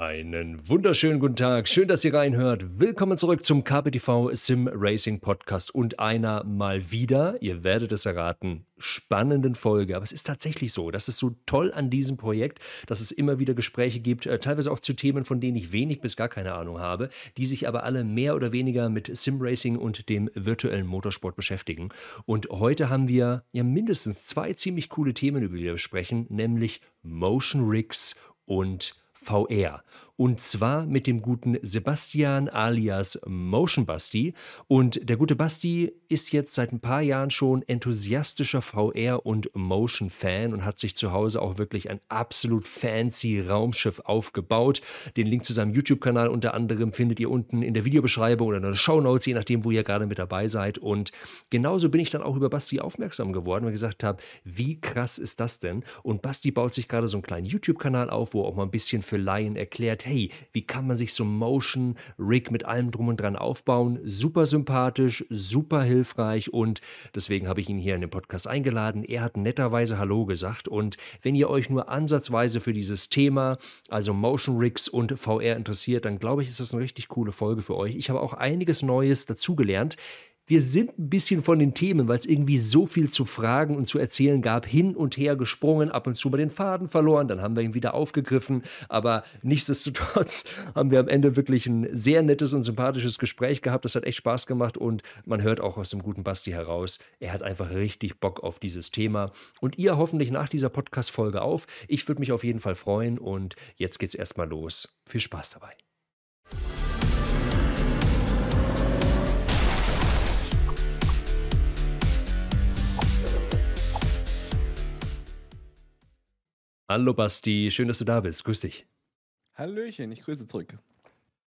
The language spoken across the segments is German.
Einen wunderschönen guten Tag. Schön, dass ihr reinhört. Willkommen zurück zum KPTV Sim Racing Podcast und einer mal wieder, ihr werdet es erraten, spannenden Folge. Aber es ist tatsächlich so, das ist so toll an diesem Projekt, dass es immer wieder Gespräche gibt, äh, teilweise auch zu Themen, von denen ich wenig bis gar keine Ahnung habe, die sich aber alle mehr oder weniger mit Sim Racing und dem virtuellen Motorsport beschäftigen. Und heute haben wir ja mindestens zwei ziemlich coole Themen, über die wir sprechen, nämlich Motion Rigs und VR und zwar mit dem guten Sebastian alias Motion Basti. Und der gute Basti ist jetzt seit ein paar Jahren schon enthusiastischer VR- und Motion-Fan und hat sich zu Hause auch wirklich ein absolut fancy Raumschiff aufgebaut. Den Link zu seinem YouTube-Kanal unter anderem findet ihr unten in der Videobeschreibung oder in den Show Notes, je nachdem, wo ihr gerade mit dabei seid. Und genauso bin ich dann auch über Basti aufmerksam geworden, und gesagt habe, wie krass ist das denn? Und Basti baut sich gerade so einen kleinen YouTube-Kanal auf, wo er auch mal ein bisschen für Laien erklärt, hey, wie kann man sich so Motion Rig mit allem drum und dran aufbauen? Super sympathisch, super hilfreich und deswegen habe ich ihn hier in den Podcast eingeladen. Er hat netterweise Hallo gesagt und wenn ihr euch nur ansatzweise für dieses Thema, also Motion Rigs und VR interessiert, dann glaube ich, ist das eine richtig coole Folge für euch. Ich habe auch einiges Neues dazugelernt wir sind ein bisschen von den Themen, weil es irgendwie so viel zu fragen und zu erzählen gab, hin und her gesprungen, ab und zu mal den Faden verloren, dann haben wir ihn wieder aufgegriffen. Aber nichtsdestotrotz haben wir am Ende wirklich ein sehr nettes und sympathisches Gespräch gehabt. Das hat echt Spaß gemacht und man hört auch aus dem guten Basti heraus, er hat einfach richtig Bock auf dieses Thema. Und ihr hoffentlich nach dieser Podcast-Folge auf. Ich würde mich auf jeden Fall freuen und jetzt geht's erstmal los. Viel Spaß dabei. Hallo Basti, schön, dass du da bist. Grüß dich. Hallöchen, ich grüße zurück.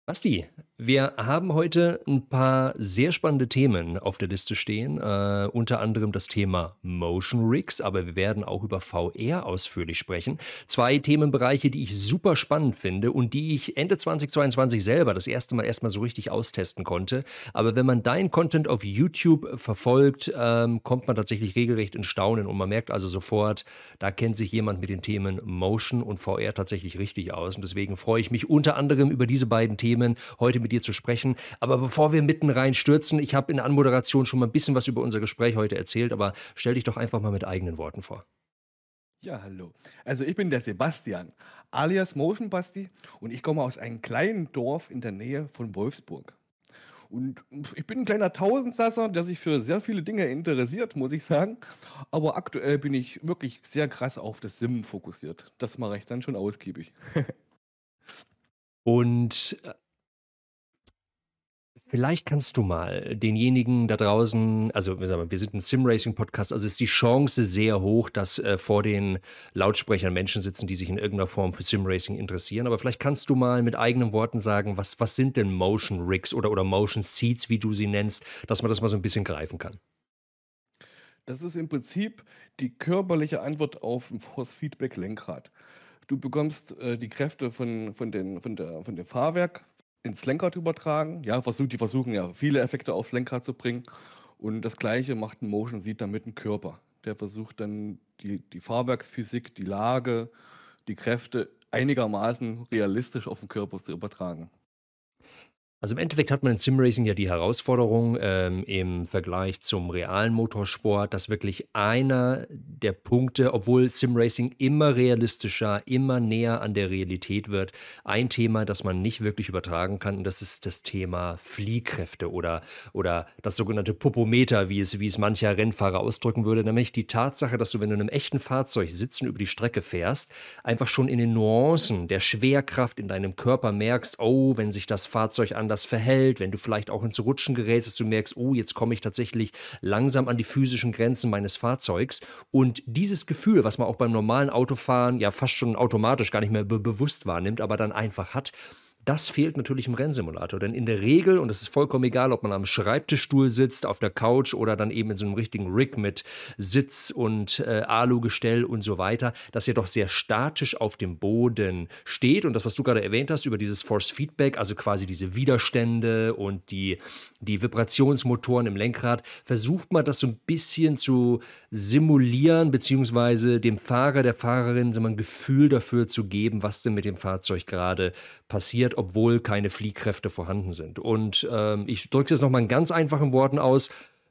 Basti, wir haben heute ein paar sehr spannende Themen auf der Liste stehen, äh, unter anderem das Thema Motion Rigs, aber wir werden auch über VR ausführlich sprechen. Zwei Themenbereiche, die ich super spannend finde und die ich Ende 2022 selber das erste Mal erstmal so richtig austesten konnte. Aber wenn man deinen Content auf YouTube verfolgt, ähm, kommt man tatsächlich regelrecht in Staunen und man merkt also sofort, da kennt sich jemand mit den Themen Motion und VR tatsächlich richtig aus. Und deswegen freue ich mich unter anderem über diese beiden Themen Themen heute mit dir zu sprechen. Aber bevor wir mitten rein stürzen, ich habe in der Anmoderation schon mal ein bisschen was über unser Gespräch heute erzählt, aber stell dich doch einfach mal mit eigenen Worten vor. Ja, hallo. Also ich bin der Sebastian, alias Motion Basti, und ich komme aus einem kleinen Dorf in der Nähe von Wolfsburg. Und ich bin ein kleiner Tausendsasser, der sich für sehr viele Dinge interessiert, muss ich sagen. Aber aktuell bin ich wirklich sehr krass auf das Sim fokussiert. Das mache ich dann schon ausgiebig. und äh, Vielleicht kannst du mal denjenigen da draußen, also wir sind ein Sim-Racing-Podcast, also ist die Chance sehr hoch, dass äh, vor den Lautsprechern Menschen sitzen, die sich in irgendeiner Form für Sim-Racing interessieren. Aber vielleicht kannst du mal mit eigenen Worten sagen, was, was sind denn Motion Rigs oder, oder Motion Seats, wie du sie nennst, dass man das mal so ein bisschen greifen kann. Das ist im Prinzip die körperliche Antwort auf ein Force-Feedback-Lenkrad. Du bekommst äh, die Kräfte von, von, den, von, der, von dem Fahrwerk, ins Lenkrad übertragen. Ja, versucht, die versuchen ja viele Effekte aufs Lenkrad zu bringen. Und das gleiche macht ein Motion Seat dann mit dem Körper. Der versucht dann die, die Fahrwerksphysik, die Lage, die Kräfte einigermaßen realistisch auf den Körper zu übertragen. Also im Endeffekt hat man in Simracing ja die Herausforderung ähm, im Vergleich zum realen Motorsport, dass wirklich einer der Punkte, obwohl Simracing immer realistischer, immer näher an der Realität wird, ein Thema, das man nicht wirklich übertragen kann, und das ist das Thema Fliehkräfte oder, oder das sogenannte Popometer, wie es, wie es mancher Rennfahrer ausdrücken würde, nämlich die Tatsache, dass du, wenn du in einem echten Fahrzeug sitzen über die Strecke fährst, einfach schon in den Nuancen der Schwerkraft in deinem Körper merkst, oh, wenn sich das Fahrzeug anders anders verhält, wenn du vielleicht auch ins Rutschen gerätst, dass du merkst, oh, jetzt komme ich tatsächlich langsam an die physischen Grenzen meines Fahrzeugs. Und dieses Gefühl, was man auch beim normalen Autofahren ja fast schon automatisch gar nicht mehr be bewusst wahrnimmt, aber dann einfach hat, das fehlt natürlich im Rennsimulator, denn in der Regel, und es ist vollkommen egal, ob man am Schreibtischstuhl sitzt, auf der Couch oder dann eben in so einem richtigen Rig mit Sitz und äh, Alugestell und so weiter, dass ihr doch sehr statisch auf dem Boden steht. Und das, was du gerade erwähnt hast über dieses Force Feedback, also quasi diese Widerstände und die, die Vibrationsmotoren im Lenkrad, versucht man das so ein bisschen zu simulieren, beziehungsweise dem Fahrer, der Fahrerin so ein Gefühl dafür zu geben, was denn mit dem Fahrzeug gerade passiert obwohl keine Fliehkräfte vorhanden sind. Und ähm, ich drücke es nochmal in ganz einfachen Worten aus.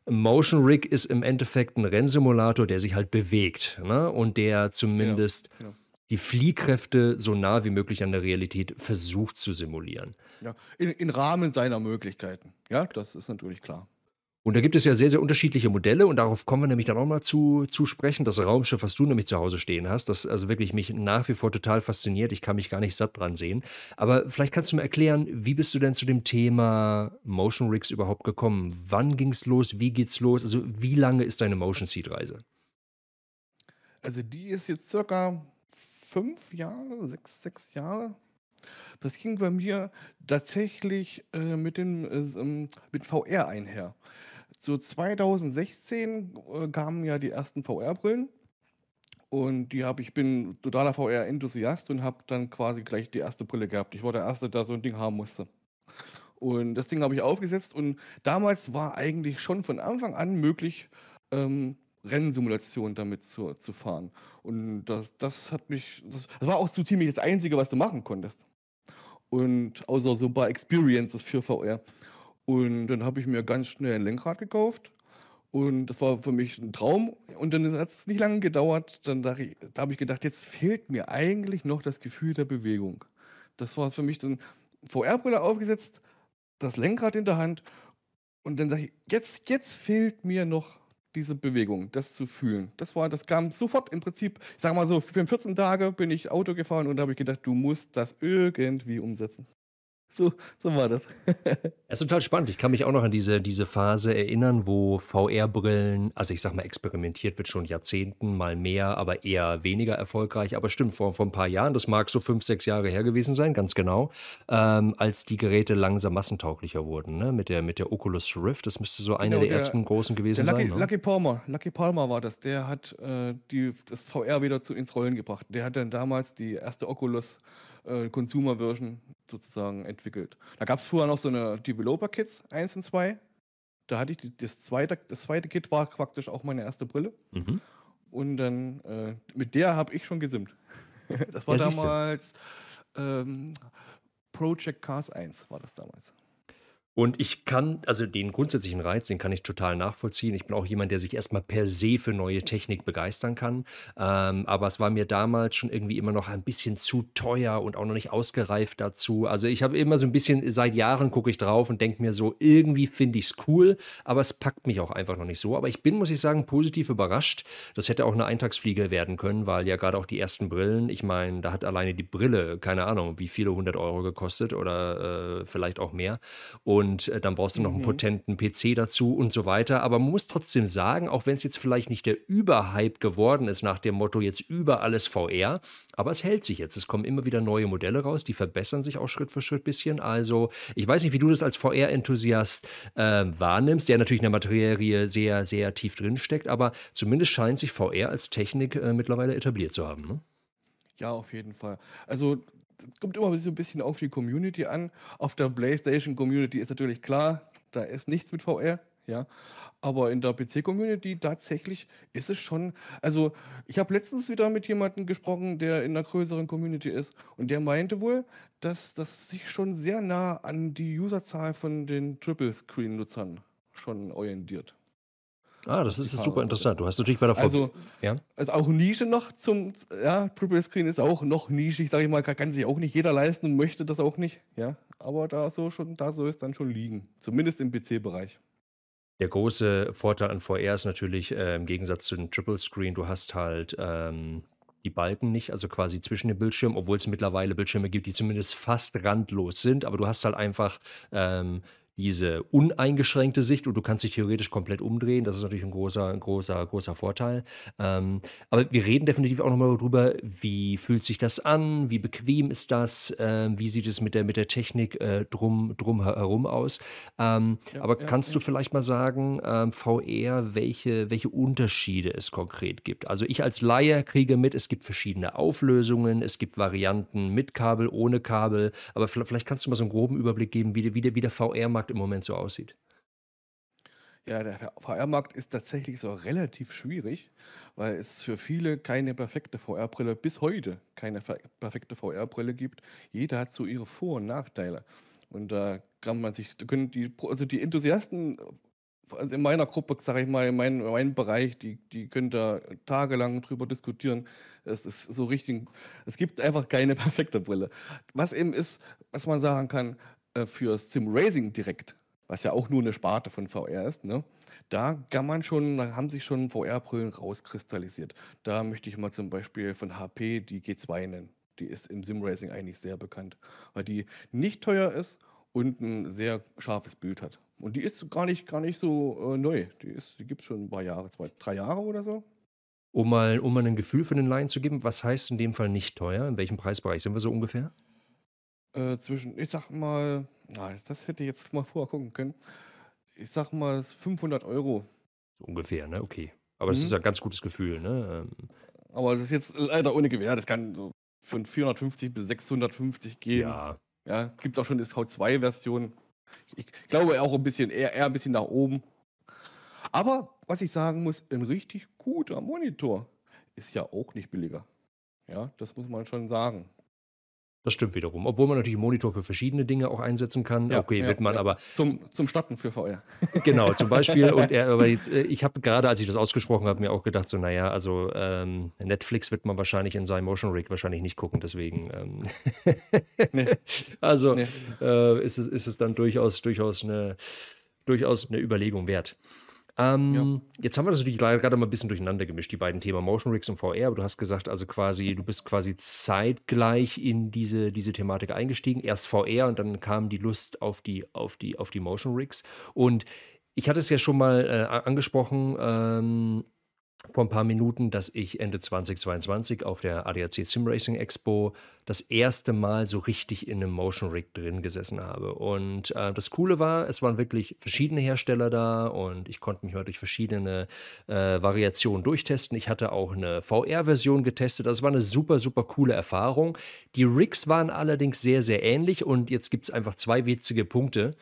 Motion Rig ist im Endeffekt ein Rennsimulator, der sich halt bewegt ne? und der zumindest ja, ja. die Fliehkräfte so nah wie möglich an der Realität versucht zu simulieren. Ja, in, in Rahmen seiner Möglichkeiten. Ja, das ist natürlich klar. Und da gibt es ja sehr, sehr unterschiedliche Modelle und darauf kommen wir nämlich dann auch mal zu, zu sprechen. Das Raumschiff, was du nämlich zu Hause stehen hast, das also wirklich mich nach wie vor total fasziniert. Ich kann mich gar nicht satt dran sehen. Aber vielleicht kannst du mir erklären, wie bist du denn zu dem Thema Motion Rigs überhaupt gekommen? Wann ging es los? Wie geht's los? Also wie lange ist deine Motion Seat Reise? Also die ist jetzt circa fünf Jahre, sechs, sechs Jahre. Das ging bei mir tatsächlich äh, mit dem äh, ähm, mit VR einher. So 2016 äh, kamen ja die ersten VR-Brillen. Und die habe ich bin totaler VR-Enthusiast und habe dann quasi gleich die erste Brille gehabt. Ich war der Erste, der so ein Ding haben musste. Und das Ding habe ich aufgesetzt und damals war eigentlich schon von Anfang an möglich, ähm, Rennsimulation damit zu, zu fahren. Und das, das hat mich, das, das war auch so ziemlich das Einzige, was du machen konntest. Und außer so ein paar Experiences für VR. Und dann habe ich mir ganz schnell ein Lenkrad gekauft. Und das war für mich ein Traum. Und dann hat es nicht lange gedauert. Dann da habe ich gedacht, jetzt fehlt mir eigentlich noch das Gefühl der Bewegung. Das war für mich dann VR-Brille aufgesetzt, das Lenkrad in der Hand. Und dann sage ich, jetzt, jetzt fehlt mir noch diese Bewegung, das zu fühlen. Das war, das kam sofort im Prinzip, ich sage mal so, für 14 Tage bin ich Auto gefahren und da habe ich gedacht, du musst das irgendwie umsetzen so, so war das. Es ist total spannend. Ich kann mich auch noch an diese, diese Phase erinnern, wo VR-Brillen, also ich sag mal, experimentiert wird schon Jahrzehnten, mal mehr, aber eher weniger erfolgreich. Aber stimmt, vor, vor ein paar Jahren, das mag so fünf, sechs Jahre her gewesen sein, ganz genau, ähm, als die Geräte langsam massentauglicher wurden, ne? Mit der, mit der Oculus Rift, das müsste so einer genau, der, der, ersten großen gewesen Lucky, sein. Ne? Lucky Palmer, Lucky Palmer war das, der hat äh, die, das VR wieder zu, ins Rollen gebracht. Der hat dann damals die erste Oculus äh, Consumer Version sozusagen entwickelt. Da gab es vorher noch so eine Developer Kits 1 und 2. Da hatte ich die, das, zweite, das zweite Kit war praktisch auch meine erste Brille. Mhm. Und dann äh, mit der habe ich schon gesimmt. das war ja, damals ähm, Project Cars 1 war das damals. Und ich kann, also den grundsätzlichen Reiz, den kann ich total nachvollziehen. Ich bin auch jemand, der sich erstmal per se für neue Technik begeistern kann. Ähm, aber es war mir damals schon irgendwie immer noch ein bisschen zu teuer und auch noch nicht ausgereift dazu. Also ich habe immer so ein bisschen, seit Jahren gucke ich drauf und denke mir so, irgendwie finde ich es cool, aber es packt mich auch einfach noch nicht so. Aber ich bin, muss ich sagen, positiv überrascht. Das hätte auch eine Eintagsfliege werden können, weil ja gerade auch die ersten Brillen, ich meine, da hat alleine die Brille, keine Ahnung, wie viele hundert Euro gekostet oder äh, vielleicht auch mehr. Und und äh, dann brauchst du noch mhm. einen potenten PC dazu und so weiter. Aber man muss trotzdem sagen, auch wenn es jetzt vielleicht nicht der Überhype geworden ist nach dem Motto jetzt über alles VR, aber es hält sich jetzt. Es kommen immer wieder neue Modelle raus, die verbessern sich auch Schritt für Schritt ein bisschen. Also ich weiß nicht, wie du das als VR-Enthusiast äh, wahrnimmst, der natürlich in der Materie sehr, sehr tief drin steckt, aber zumindest scheint sich VR als Technik äh, mittlerweile etabliert zu haben. Ne? Ja, auf jeden Fall. Also kommt immer so ein bisschen auf die Community an. Auf der PlayStation Community ist natürlich klar, da ist nichts mit VR, ja. Aber in der PC-Community tatsächlich ist es schon. Also, ich habe letztens wieder mit jemandem gesprochen, der in einer größeren Community ist. Und der meinte wohl, dass das sich schon sehr nah an die Userzahl von den Triple-Screen-Nutzern schon orientiert. Ah, das ist, ist super interessant. Du hast natürlich bei der Vor also, ja? also auch Nische noch zum, ja, Triple Screen ist auch noch nischig, sage ich mal, kann sich auch nicht jeder leisten und möchte das auch nicht, ja. Aber da so schon, da soll es dann schon liegen. Zumindest im PC-Bereich. Der große Vorteil an VR ist natürlich, äh, im Gegensatz zu dem Triple Screen, du hast halt ähm, die Balken nicht, also quasi zwischen den Bildschirmen, obwohl es mittlerweile Bildschirme gibt, die zumindest fast randlos sind, aber du hast halt einfach ähm, diese uneingeschränkte Sicht und du kannst dich theoretisch komplett umdrehen. Das ist natürlich ein großer, ein großer, großer Vorteil. Ähm, aber wir reden definitiv auch nochmal darüber, wie fühlt sich das an, wie bequem ist das, äh, wie sieht es mit der, mit der Technik äh, drum, drum herum aus. Ähm, ja, aber ja, kannst ja. du vielleicht mal sagen, ähm, VR, welche, welche Unterschiede es konkret gibt? Also ich als Laie kriege mit, es gibt verschiedene Auflösungen, es gibt Varianten mit Kabel, ohne Kabel, aber vielleicht kannst du mal so einen groben Überblick geben, wie, wie, wie der VR-Markt HR-Markt im Moment so aussieht. Ja, der VR-Markt ist tatsächlich so relativ schwierig, weil es für viele keine perfekte VR-Brille, bis heute keine perfekte VR-Brille gibt. Jeder hat so ihre Vor- und Nachteile. Und da kann man sich, können die, also die Enthusiasten also in meiner Gruppe, sage ich mal, in meinem, in meinem, Bereich, die, die können da tagelang drüber diskutieren. Es ist so richtig, es gibt einfach keine perfekte Brille. Was eben ist, was man sagen kann, äh, für Sim Racing direkt, was ja auch nur eine Sparte von VR ist, ne? Da kann man schon, da haben sich schon VR-Brillen rauskristallisiert. Da möchte ich mal zum Beispiel von HP die G2 nennen. Die ist im Sim Racing eigentlich sehr bekannt, weil die nicht teuer ist und ein sehr scharfes Bild hat. Und die ist gar nicht, gar nicht so äh, neu. Die, die gibt es schon ein paar Jahre, zwei, drei Jahre oder so. Um mal, um mal ein Gefühl für den Laien zu geben, was heißt in dem Fall nicht teuer? In welchem Preisbereich sind wir so ungefähr? Äh, zwischen, ich sag mal, na, das hätte ich jetzt mal vorher gucken können. Ich sag mal, es ist 500 Euro. So ungefähr, ne? Okay. Aber es mhm. ist ein ganz gutes Gefühl, ne? Ähm. Aber das ist jetzt leider ohne Gewehr. Das kann so von 450 bis 650 gehen. Ja. Ja, gibt es auch schon die V2-Version. Ich, ich glaube auch ein bisschen, eher, eher ein bisschen nach oben. Aber was ich sagen muss, ein richtig guter Monitor ist ja auch nicht billiger. Ja, das muss man schon sagen. Das stimmt wiederum. Obwohl man natürlich einen Monitor für verschiedene Dinge auch einsetzen kann. Ja, okay, ja, wird man ja. aber. Zum, zum Stocken für VR. Genau, zum Beispiel. und er, aber jetzt, äh, ich habe gerade, als ich das ausgesprochen habe, mir auch gedacht, so, naja, also ähm, Netflix wird man wahrscheinlich in seinem Motion Rig wahrscheinlich nicht gucken, deswegen. Ähm, nee. Also nee. Äh, ist, es, ist es dann durchaus, durchaus eine durchaus eine Überlegung wert. Ähm, ja. Jetzt haben wir das natürlich gerade mal ein bisschen durcheinander gemischt, die beiden Themen Motion Rigs und VR. Aber du hast gesagt, also quasi, du bist quasi zeitgleich in diese, diese Thematik eingestiegen. Erst VR und dann kam die Lust auf die, auf die, auf die Motion Rigs. Und ich hatte es ja schon mal äh, angesprochen, ähm, vor ein paar Minuten, dass ich Ende 2022 auf der ADAC Sim Racing Expo das erste Mal so richtig in einem Motion Rig drin gesessen habe. Und äh, das Coole war, es waren wirklich verschiedene Hersteller da und ich konnte mich mal durch verschiedene äh, Variationen durchtesten. Ich hatte auch eine VR-Version getestet. Das also war eine super, super coole Erfahrung. Die Rigs waren allerdings sehr, sehr ähnlich und jetzt gibt es einfach zwei witzige Punkte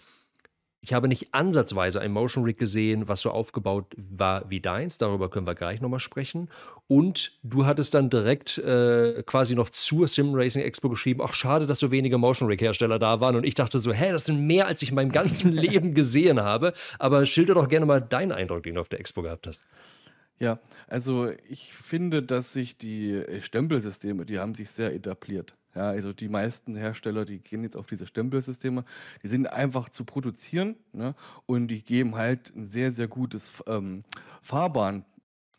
ich habe nicht ansatzweise ein Motion Rig gesehen, was so aufgebaut war wie deins. Darüber können wir gleich nochmal sprechen. Und du hattest dann direkt äh, quasi noch zur Sim Racing Expo geschrieben, ach schade, dass so wenige Motion Rig Hersteller da waren. Und ich dachte so, hä, das sind mehr, als ich in meinem ganzen Leben gesehen habe. Aber schilder doch gerne mal deinen Eindruck, den du auf der Expo gehabt hast. Ja, also ich finde, dass sich die äh, Stempelsysteme, die haben sich sehr etabliert. Ja, also die meisten Hersteller, die gehen jetzt auf diese Stempelsysteme, die sind einfach zu produzieren ne? und die geben halt ein sehr, sehr gutes ähm, Fahrbahn.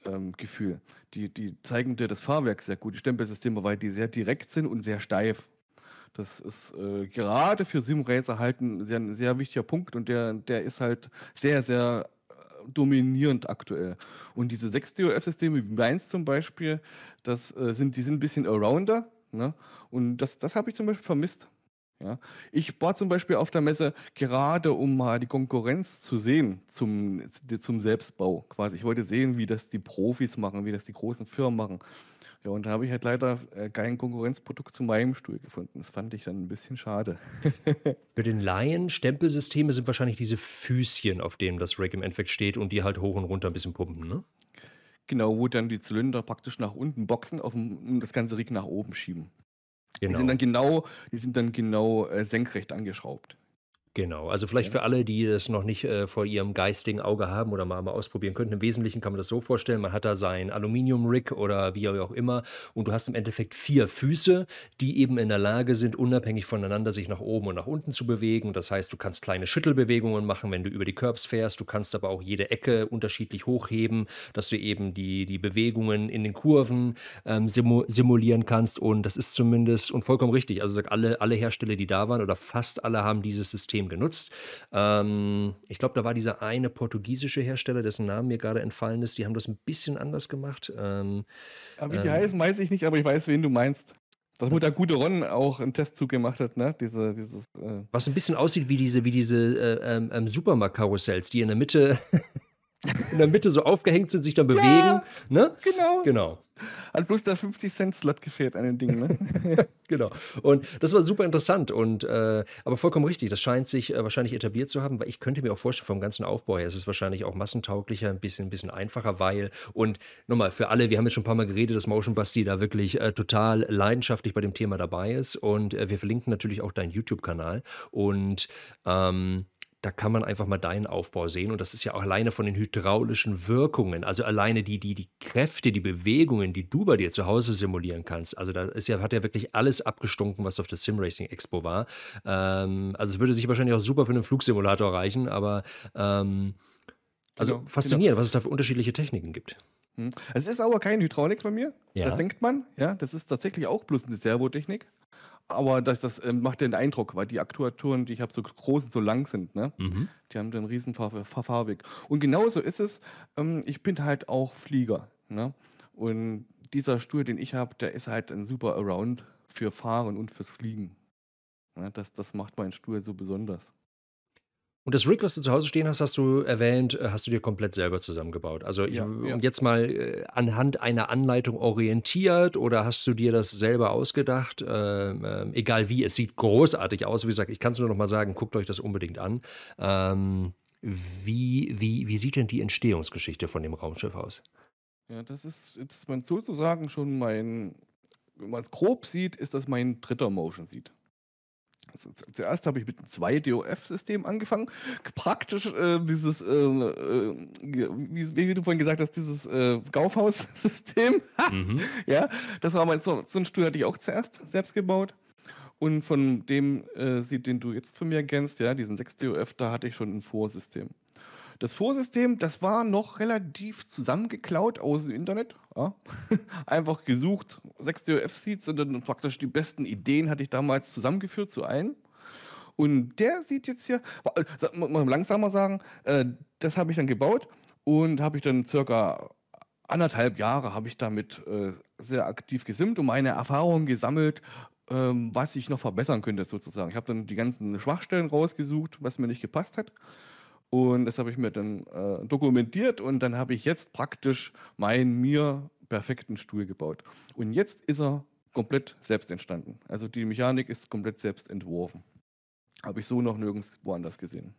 Ähm, Gefühl. Die, die zeigen dir das Fahrwerk sehr gut, die Stempelsysteme, weil die sehr direkt sind und sehr steif. Das ist äh, gerade für Simracer halt ein sehr, ein sehr wichtiger Punkt und der, der ist halt sehr, sehr äh, dominierend aktuell. Und diese 6 DOF-Systeme, wie meins zum Beispiel, das äh, sind, die sind ein bisschen arounder, ne? Und das, das habe ich zum Beispiel vermisst. Ja. Ich war zum Beispiel auf der Messe gerade, um mal die Konkurrenz zu sehen zum, zum Selbstbau quasi. Ich wollte sehen, wie das die Profis machen, wie das die großen Firmen machen. Ja, und da habe ich halt leider äh, kein Konkurrenzprodukt zu meinem Stuhl gefunden. Das fand ich dann ein bisschen schade. Für den Laien, Stempelsysteme sind wahrscheinlich diese Füßchen, auf denen das Rack im Endeffekt steht und die halt hoch und runter ein bisschen pumpen, ne? Genau, wo dann die Zylinder praktisch nach unten boxen auf, und das ganze Rig nach oben schieben. Genau. Die sind dann genau, die sind dann genau äh, senkrecht angeschraubt. Genau, also vielleicht ja. für alle, die das noch nicht äh, vor ihrem geistigen Auge haben oder mal, mal ausprobieren könnten. Im Wesentlichen kann man das so vorstellen, man hat da sein Aluminium-Rig oder wie auch immer und du hast im Endeffekt vier Füße, die eben in der Lage sind, unabhängig voneinander sich nach oben und nach unten zu bewegen. Das heißt, du kannst kleine Schüttelbewegungen machen, wenn du über die Curbs fährst. Du kannst aber auch jede Ecke unterschiedlich hochheben, dass du eben die, die Bewegungen in den Kurven ähm, simu simulieren kannst und das ist zumindest und vollkommen richtig. Also alle, alle Hersteller, die da waren oder fast alle haben dieses System extrem genutzt. Ähm, ich glaube, da war dieser eine portugiesische Hersteller, dessen Name mir gerade entfallen ist, die haben das ein bisschen anders gemacht. Ähm, ja, wie die ähm, heißen, weiß ich nicht, aber ich weiß, wen du meinst. Das wo hm. da gute Ron auch einen Testzug gemacht hat, ne? Diese, dieses, äh Was ein bisschen aussieht wie diese, wie diese äh, ähm, ähm Supermarkt-Karussells, die in der Mitte in der Mitte so aufgehängt sind, sich dann bewegen. Ja, ne? Genau. Genau. Hat bloß der 50 Cent Slot gefehlt an den Dingen. Ne? genau. Und das war super interessant und äh, aber vollkommen richtig. Das scheint sich äh, wahrscheinlich etabliert zu haben, weil ich könnte mir auch vorstellen vom ganzen Aufbau her, ist es wahrscheinlich auch massentauglicher, ein bisschen, ein bisschen einfacher, weil und nochmal für alle, wir haben jetzt schon ein paar Mal geredet, dass Motion Basti da wirklich äh, total leidenschaftlich bei dem Thema dabei ist und äh, wir verlinken natürlich auch deinen YouTube-Kanal und ähm, da kann man einfach mal deinen Aufbau sehen. Und das ist ja auch alleine von den hydraulischen Wirkungen, also alleine die, die, die Kräfte, die Bewegungen, die du bei dir zu Hause simulieren kannst. Also da ist ja, hat ja wirklich alles abgestunken, was auf der Simracing Expo war. Ähm, also es würde sich wahrscheinlich auch super für einen Flugsimulator reichen, aber ähm, also genau, faszinierend, genau. was es da für unterschiedliche Techniken gibt. Hm. Es ist aber kein Hydraulik bei mir. Ja. Das denkt man. Ja, das ist tatsächlich auch bloß eine Servotechnik. Aber das, das äh, macht den Eindruck, weil die Aktuatoren, die ich habe, so groß und so lang sind. Ne? Mhm. Die haben den riesen Fahr Fahrweg. Und genauso ist es, ähm, ich bin halt auch Flieger. Ne? Und dieser Stuhl, den ich habe, der ist halt ein super Around für Fahren und fürs Fliegen. Ne? Das, das macht meinen Stuhl so besonders. Und das Rig, was du zu Hause stehen hast, hast du erwähnt, äh, hast du dir komplett selber zusammengebaut. Also ich, ja, ja. und jetzt mal äh, anhand einer Anleitung orientiert oder hast du dir das selber ausgedacht? Ähm, ähm, egal wie, es sieht großartig aus. Wie gesagt, ich kann es nur noch mal sagen, guckt euch das unbedingt an. Ähm, wie, wie, wie sieht denn die Entstehungsgeschichte von dem Raumschiff aus? Ja, das ist, das ist man sozusagen schon mein, wenn man es grob sieht, ist das mein dritter Motion Seat. Also zuerst habe ich mit einem 2DOF-System angefangen. Praktisch äh, dieses, äh, äh, wie, wie, du vorhin gesagt hast, dieses gaufhaus äh, system mhm. Ja, das war mein so, so einen Stuhl hatte ich auch zuerst selbst gebaut. Und von dem, äh, den du jetzt von mir kennst, ja, diesen 6DOF, da hatte ich schon ein Vorsystem. Das Vorsystem, das war noch relativ zusammengeklaut aus dem Internet. Ja. Einfach gesucht, sechs DOF-Seeds und dann praktisch die besten Ideen hatte ich damals zusammengeführt zu einem. Und der sieht jetzt hier, äh, mal langsamer sagen, äh, das habe ich dann gebaut und habe ich dann circa anderthalb Jahre habe ich damit äh, sehr aktiv gesimmt und meine Erfahrungen gesammelt, ähm, was ich noch verbessern könnte sozusagen. Ich habe dann die ganzen Schwachstellen rausgesucht, was mir nicht gepasst hat und das habe ich mir dann äh, dokumentiert und dann habe ich jetzt praktisch meinen mir perfekten Stuhl gebaut. Und jetzt ist er komplett selbst entstanden. Also die Mechanik ist komplett selbst entworfen. Habe ich so noch nirgends woanders gesehen.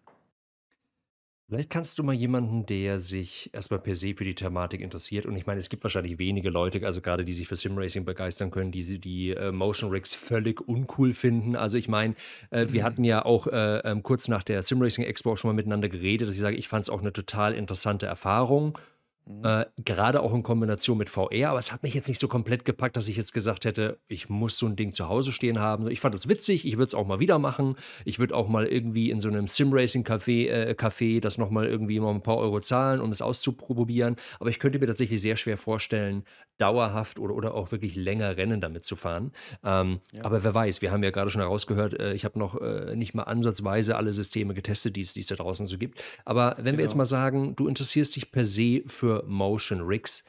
Vielleicht kannst du mal jemanden, der sich erstmal per se für die Thematik interessiert und ich meine, es gibt wahrscheinlich wenige Leute, also gerade die sich für Simracing begeistern können, die die äh, Motion Rigs völlig uncool finden. Also ich meine, äh, wir mhm. hatten ja auch äh, ähm, kurz nach der Simracing Expo auch schon mal miteinander geredet, dass ich sage, ich fand es auch eine total interessante Erfahrung Mhm. Äh, gerade auch in Kombination mit VR, aber es hat mich jetzt nicht so komplett gepackt, dass ich jetzt gesagt hätte, ich muss so ein Ding zu Hause stehen haben. Ich fand es witzig, ich würde es auch mal wieder machen. Ich würde auch mal irgendwie in so einem Sim-Racing-Café äh, Café das nochmal irgendwie mal ein paar Euro zahlen, um es auszuprobieren. Aber ich könnte mir tatsächlich sehr schwer vorstellen, dauerhaft oder, oder auch wirklich länger Rennen damit zu fahren. Ähm, ja. Aber wer weiß, wir haben ja gerade schon herausgehört, äh, ich habe noch äh, nicht mal ansatzweise alle Systeme getestet, die es da draußen so gibt. Aber wenn genau. wir jetzt genau. mal sagen, du interessierst dich per se für für Motion Rigs.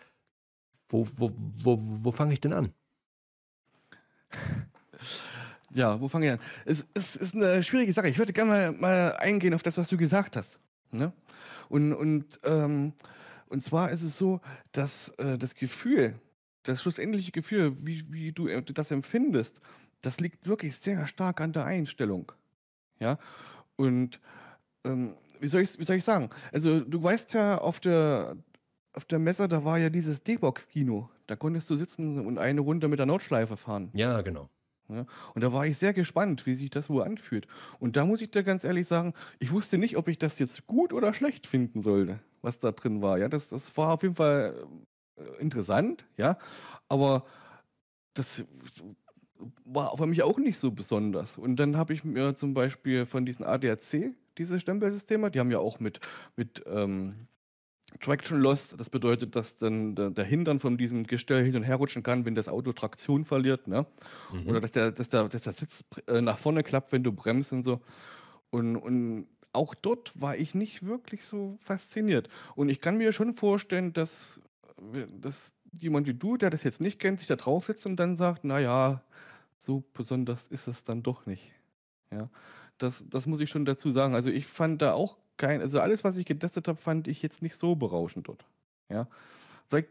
Wo, wo, wo, wo fange ich denn an? Ja, wo fange ich an? Es, es, ist eine schwierige Sache. Ich würde gerne mal, mal eingehen auf das, was du gesagt hast. Ne? Und, und, ähm, und zwar ist es so, dass äh, das Gefühl, das schlussendliche Gefühl, wie, wie du äh, das empfindest, das liegt wirklich sehr stark an der Einstellung. Ja, und ähm, wie soll ich, wie soll ich sagen? Also, du weißt ja auf der auf der Messe, da war ja dieses D-Box-Kino. Da konntest du sitzen und eine Runde mit der Nordschleife fahren. Ja, genau. Ja, und da war ich sehr gespannt, wie sich das wohl anfühlt. Und da muss ich dir ganz ehrlich sagen, ich wusste nicht, ob ich das jetzt gut oder schlecht finden sollte, was da drin war. Ja, das, das war auf jeden Fall äh, interessant, ja, aber das war für mich auch nicht so besonders. Und dann habe ich mir zum Beispiel von diesen ADAC, diese Stempelsysteme, die haben ja auch mit, mit ähm, Traction Loss, das bedeutet, dass dann der, Hintern von diesem Gestell hin und her rutschen kann, wenn das Auto Traktion verliert. Ne? Mhm. Oder dass der, dass, der, dass der Sitz äh, nach vorne klappt, wenn du bremst und so. Und, und auch dort war ich nicht wirklich so fasziniert. Und ich kann mir schon vorstellen, dass, äh, dass jemand wie du, der das jetzt nicht kennt, sich da drauf sitzt und dann sagt, naja, so besonders ist es dann doch nicht. Ja, das, das muss ich schon dazu sagen. Also ich fand da auch kein, also alles, was ich getestet habe, fand ich jetzt nicht so berauschend dort. Ja. Vielleicht,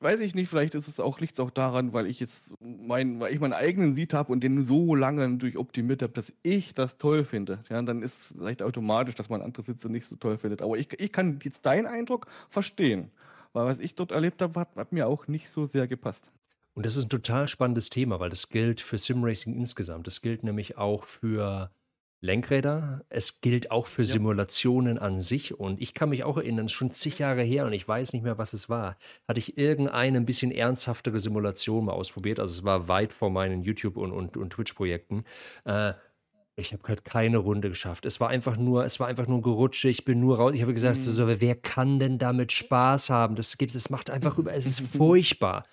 weiß ich nicht, vielleicht ist es auch, liegt es auch daran, weil ich jetzt mein, weil ich meinen eigenen Seed habe und den so lange durchoptimiert habe, dass ich das toll finde. Ja, dann ist es vielleicht automatisch, dass man andere Sitze nicht so toll findet. Aber ich, ich kann jetzt deinen Eindruck verstehen. Weil was ich dort erlebt habe, hat, hat mir auch nicht so sehr gepasst. Und das ist ein total spannendes Thema, weil das gilt für Simracing insgesamt. Das gilt nämlich auch für Lenkräder. Es gilt auch für ja. Simulationen an sich. Und ich kann mich auch erinnern, schon zig Jahre her und ich weiß nicht mehr, was es war. Hatte ich irgendeine ein bisschen ernsthaftere Simulation mal ausprobiert. Also es war weit vor meinen YouTube- und, und, und Twitch-Projekten. Äh, ich habe halt keine Runde geschafft. Es war einfach nur, es war einfach nur Gerutsche. Ich bin nur raus. Ich habe gesagt, mhm. so, wer kann denn damit Spaß haben? Das gibt's, es macht einfach über, es ist furchtbar.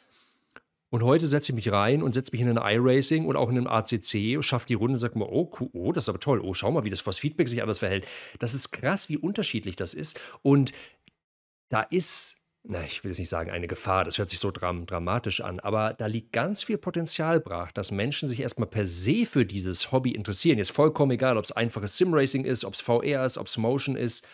Und heute setze ich mich rein und setze mich in ein iRacing und auch in ein ACC, und schaffe die Runde und sage mal, oh, oh, das ist aber toll. Oh, schau mal, wie das Force Feedback sich anders verhält. Das ist krass, wie unterschiedlich das ist. Und da ist na, ich will es nicht sagen, eine Gefahr, das hört sich so dram dramatisch an, aber da liegt ganz viel Potenzial brach, dass Menschen sich erstmal per se für dieses Hobby interessieren. Jetzt vollkommen egal, ob es einfaches Simracing ist, ob es VR ist, ob es Motion ist.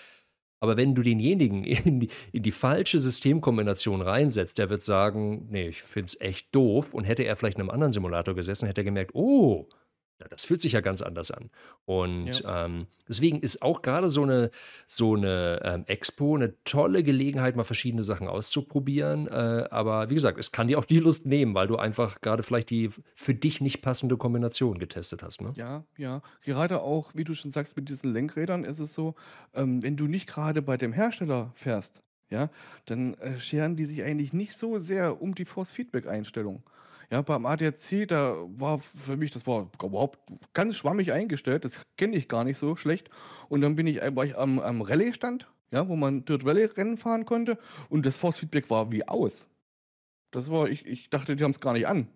Aber wenn du denjenigen in die, in die falsche Systemkombination reinsetzt, der wird sagen, nee, ich finde es echt doof. Und hätte er vielleicht in einem anderen Simulator gesessen, hätte er gemerkt, oh, ja, das fühlt sich ja ganz anders an. Und ja. ähm, deswegen ist auch gerade so eine, so eine ähm, Expo eine tolle Gelegenheit, mal verschiedene Sachen auszuprobieren. Äh, aber wie gesagt, es kann dir auch die Lust nehmen, weil du einfach gerade vielleicht die für dich nicht passende Kombination getestet hast. Ne? Ja, ja. Gerade auch, wie du schon sagst, mit diesen Lenkrädern ist es so, ähm, wenn du nicht gerade bei dem Hersteller fährst, ja, dann äh, scheren die sich eigentlich nicht so sehr um die Force-Feedback-Einstellung. Ja, beim ADAC, da war für mich, das war überhaupt ganz schwammig eingestellt, das kenne ich gar nicht so schlecht. Und dann bin ich, war ich am, am Rallye-Stand, ja, wo man Dirt rallye rennen fahren konnte und das Force-Feedback war wie aus. Das war, ich, ich dachte, die haben es gar nicht an.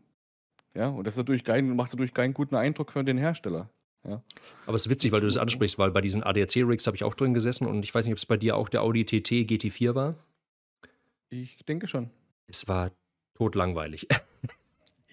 Ja, und das natürlich kein, macht natürlich keinen guten Eindruck für den Hersteller. Ja. Aber es ist witzig, weil du das ansprichst, weil bei diesen ADAC-Rigs habe ich auch drin gesessen und ich weiß nicht, ob es bei dir auch der Audi TT GT4 war. Ich denke schon. Es war totlangweilig.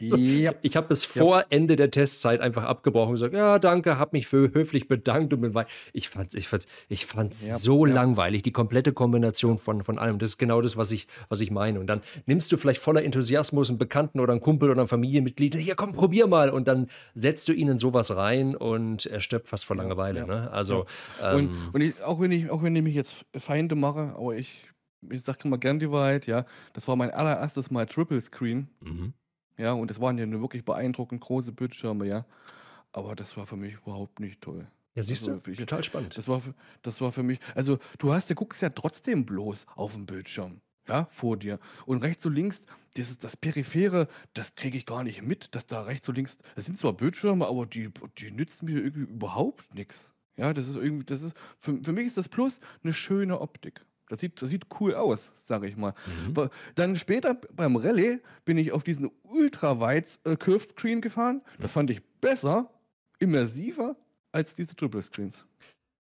Yep. Ich habe es vor yep. Ende der Testzeit einfach abgebrochen und gesagt, ja, danke, habe mich für höflich bedankt und bin weit. Ich fand ich fand, ich fand's yep. so langweilig, die komplette Kombination von, von allem. Das ist genau das, was ich, was ich meine. Und dann nimmst du vielleicht voller Enthusiasmus einen Bekannten oder einen Kumpel oder ein Familienmitglied, hier komm, probier mal. Und dann setzt du ihnen sowas rein und er stirbt fast vor Langeweile. Ne? Also, und, ähm, und ich, auch, wenn ich, auch wenn ich mich jetzt Feinde mache, aber ich, ich sage immer gern die Wahrheit, ja, das war mein allererstes Mal Triple Screen. Mhm ja, und das waren ja nur wirklich beeindruckend große Bildschirme, ja. Aber das war für mich überhaupt nicht toll. Ja, siehst also, du, ich, total spannend. Das war, das war für mich, also du hast, du guckst ja trotzdem bloß auf den Bildschirm, ja, vor dir. Und rechts und links, das, das Periphere, das kriege ich gar nicht mit, dass da rechts und links, das sind zwar Bildschirme, aber die, die nützen mir irgendwie überhaupt nichts. Ja, das ist irgendwie, das ist, für, für mich ist das plus eine schöne Optik. Das sieht, das sieht cool aus, sage ich mal. Mhm. Dann später beim Rallye bin ich auf diesen ultraweites äh, Curved Screen gefahren. Mhm. Das fand ich besser, immersiver als diese Triple Screens.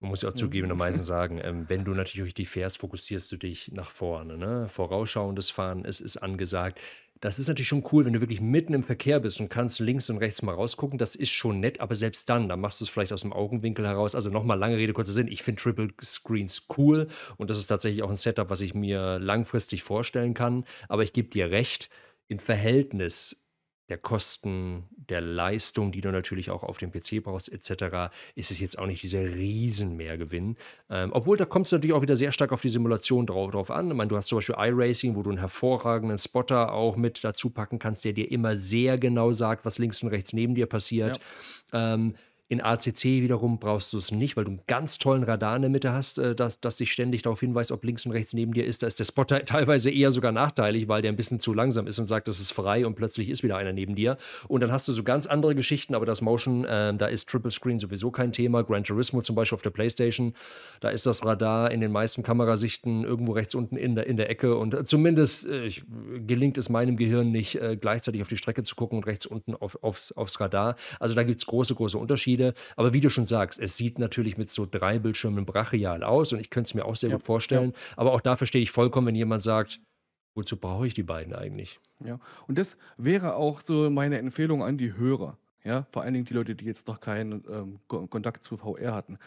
Man muss ja auch zugegebenermaßen sagen, ähm, wenn du natürlich durch die fährst, fokussierst du dich nach vorne. Ne? Vorausschauendes Fahren ist, ist angesagt. Das ist natürlich schon cool, wenn du wirklich mitten im Verkehr bist und kannst links und rechts mal rausgucken. Das ist schon nett, aber selbst dann, da machst du es vielleicht aus dem Augenwinkel heraus. Also nochmal lange Rede, kurzer Sinn. Ich finde Triple Screens cool und das ist tatsächlich auch ein Setup, was ich mir langfristig vorstellen kann. Aber ich gebe dir recht, im Verhältnis der Kosten, der Leistung, die du natürlich auch auf dem PC brauchst, etc., ist es jetzt auch nicht dieser Riesenmehrgewinn. Ähm, obwohl, da kommt es natürlich auch wieder sehr stark auf die Simulation drauf, drauf an. Ich meine, du hast zum Beispiel iRacing, wo du einen hervorragenden Spotter auch mit dazu packen kannst, der dir immer sehr genau sagt, was links und rechts neben dir passiert. Ja. Ähm, in ACC wiederum brauchst du es nicht, weil du einen ganz tollen Radar in der Mitte hast, äh, das, das dich ständig darauf hinweist, ob links und rechts neben dir ist. Da ist der Spot teilweise eher sogar nachteilig, weil der ein bisschen zu langsam ist und sagt, das ist frei und plötzlich ist wieder einer neben dir. Und dann hast du so ganz andere Geschichten, aber das Motion, äh, da ist Triple Screen sowieso kein Thema. Gran Turismo zum Beispiel auf der Playstation, da ist das Radar in den meisten Kamerasichten irgendwo rechts unten in der, in der Ecke und äh, zumindest äh, gelingt es meinem Gehirn nicht, äh, gleichzeitig auf die Strecke zu gucken und rechts unten auf, aufs, aufs Radar. Also da gibt es große, große Unterschiede. Unterschiede. Aber wie du schon sagst, es sieht natürlich mit so drei Bildschirmen brachial aus und ich könnte es mir auch sehr ja, gut vorstellen. Ja. Aber auch da verstehe ich vollkommen, wenn jemand sagt, wozu brauche ich die beiden eigentlich? Ja, und das wäre auch so meine Empfehlung an die Hörer. Ja, vor allen Dingen die Leute, die jetzt noch keinen ähm, Kontakt zu VR hatten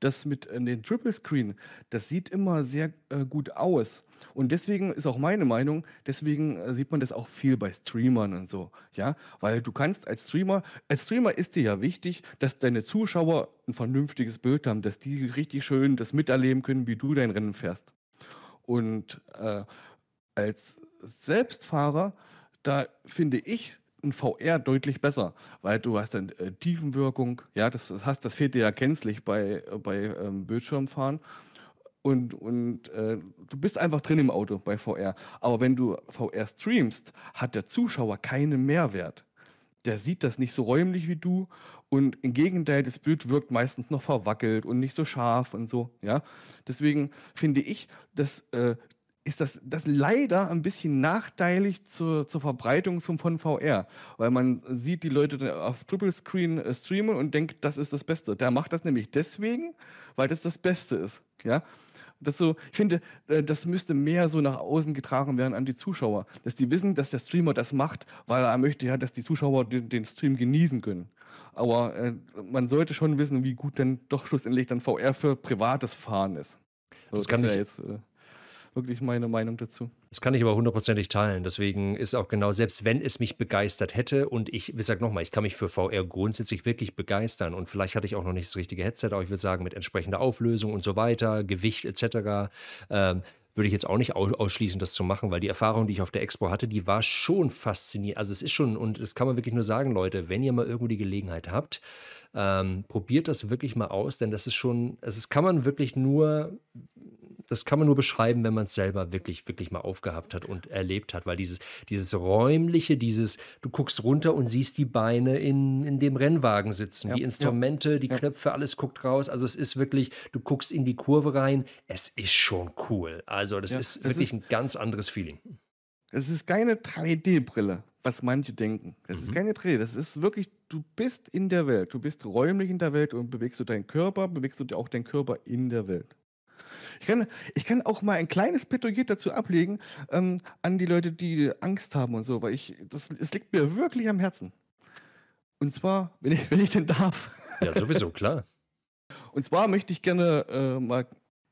das mit äh, den Triple Screen, das sieht immer sehr äh, gut aus. Und deswegen ist auch meine Meinung, deswegen äh, sieht man das auch viel bei Streamern und so, ja, weil du kannst als Streamer, als Streamer ist dir ja wichtig, dass deine Zuschauer ein vernünftiges Bild haben, dass die richtig schön das miterleben können, wie du dein Rennen fährst. Und äh, als Selbstfahrer, da finde ich, in VR deutlich besser, weil du hast dann äh, Tiefenwirkung, ja, das, das, hast, das fehlt dir ja gänzlich bei, äh, bei ähm, Bildschirmfahren. Und, und äh, du bist einfach drin im Auto bei VR. Aber wenn du VR streamst, hat der Zuschauer keinen Mehrwert. Der sieht das nicht so räumlich wie du. Und im Gegenteil, das Bild wirkt meistens noch verwackelt und nicht so scharf und so. Ja? Deswegen finde ich, dass äh, ist das, das leider ein bisschen nachteilig zur, zur Verbreitung von VR, weil man sieht die Leute auf Triple Screen äh, streamen und denkt, das ist das Beste. Der macht das nämlich deswegen, weil das das Beste ist. Ja? Das so, ich finde, äh, das müsste mehr so nach außen getragen werden an die Zuschauer, dass die wissen, dass der Streamer das macht, weil er möchte ja, dass die Zuschauer den, den Stream genießen können. Aber äh, man sollte schon wissen, wie gut dann doch schlussendlich dann VR für privates Fahren ist. Also das, das kann ja jetzt, äh, wirklich meine Meinung dazu. Das kann ich aber hundertprozentig teilen. Deswegen ist auch genau, selbst wenn es mich begeistert hätte und ich, wie gesagt nochmal, ich kann mich für VR grundsätzlich wirklich begeistern und vielleicht hatte ich auch noch nicht das richtige Headset, aber ich würde sagen, mit entsprechender Auflösung und so weiter, Gewicht etc. Ähm, würde ich jetzt auch nicht ausschließen, das zu machen, weil die Erfahrung, die ich auf der Expo hatte, die war schon faszinierend. Also es ist schon, und das kann man wirklich nur sagen, Leute, wenn ihr mal irgendwo die Gelegenheit habt, ähm, probiert das wirklich mal aus, denn das ist schon, es kann man wirklich nur das kann man nur beschreiben, wenn man es selber wirklich, wirklich mal aufgehabt hat und erlebt hat, weil dieses, dieses räumliche, dieses, du guckst runter und siehst die Beine in, in dem Rennwagen sitzen, ja, die Instrumente, ja, die ja. Knöpfe, alles guckt raus. Also es ist wirklich, du guckst in die Kurve rein, es ist schon cool. Also das ist wirklich ist, ein ganz anderes Feeling. Es ist keine 3D-Brille, was manche denken. Es mhm. ist keine 3D, das ist wirklich, du bist in der Welt, du bist räumlich in der Welt und bewegst du deinen Körper, bewegst du auch deinen Körper in der Welt. Ich kann, ich kann auch mal ein kleines Plädoyer dazu ablegen ähm, an die Leute, die Angst haben und so, weil ich, das, es liegt mir wirklich am Herzen. Und zwar, wenn ich, wenn ich denn darf. Ja, sowieso, klar. und zwar möchte ich gerne äh, mal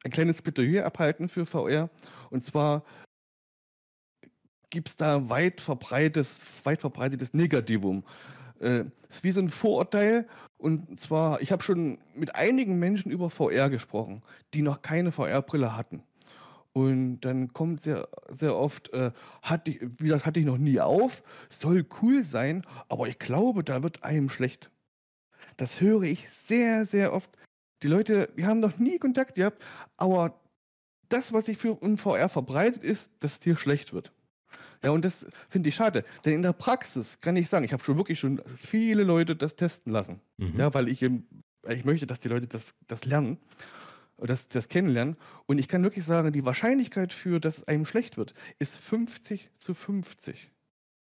ein kleines Plädoyer abhalten für VR. Und zwar gibt es da weit verbreitetes, weit verbreitetes Negativum. Äh, es äh, ist wie so ein Vorurteil und zwar, ich habe schon mit einigen Menschen über VR gesprochen, die noch keine VR-Brille hatten. Und dann kommt sehr, sehr oft, äh, hatte, wie gesagt, hatte ich noch nie auf, soll cool sein, aber ich glaube, da wird einem schlecht. Das höre ich sehr, sehr oft. Die Leute, die haben noch nie Kontakt gehabt, aber das, was sich für VR verbreitet, ist, dass es dir schlecht wird. Ja, und das finde ich schade. Denn in der Praxis kann ich sagen, ich habe schon wirklich schon viele Leute das testen lassen. Mhm. Ja, weil ich eben, ich möchte, dass die Leute das, das lernen, das, das kennenlernen. Und ich kann wirklich sagen, die Wahrscheinlichkeit für, dass es einem schlecht wird, ist 50 zu 50.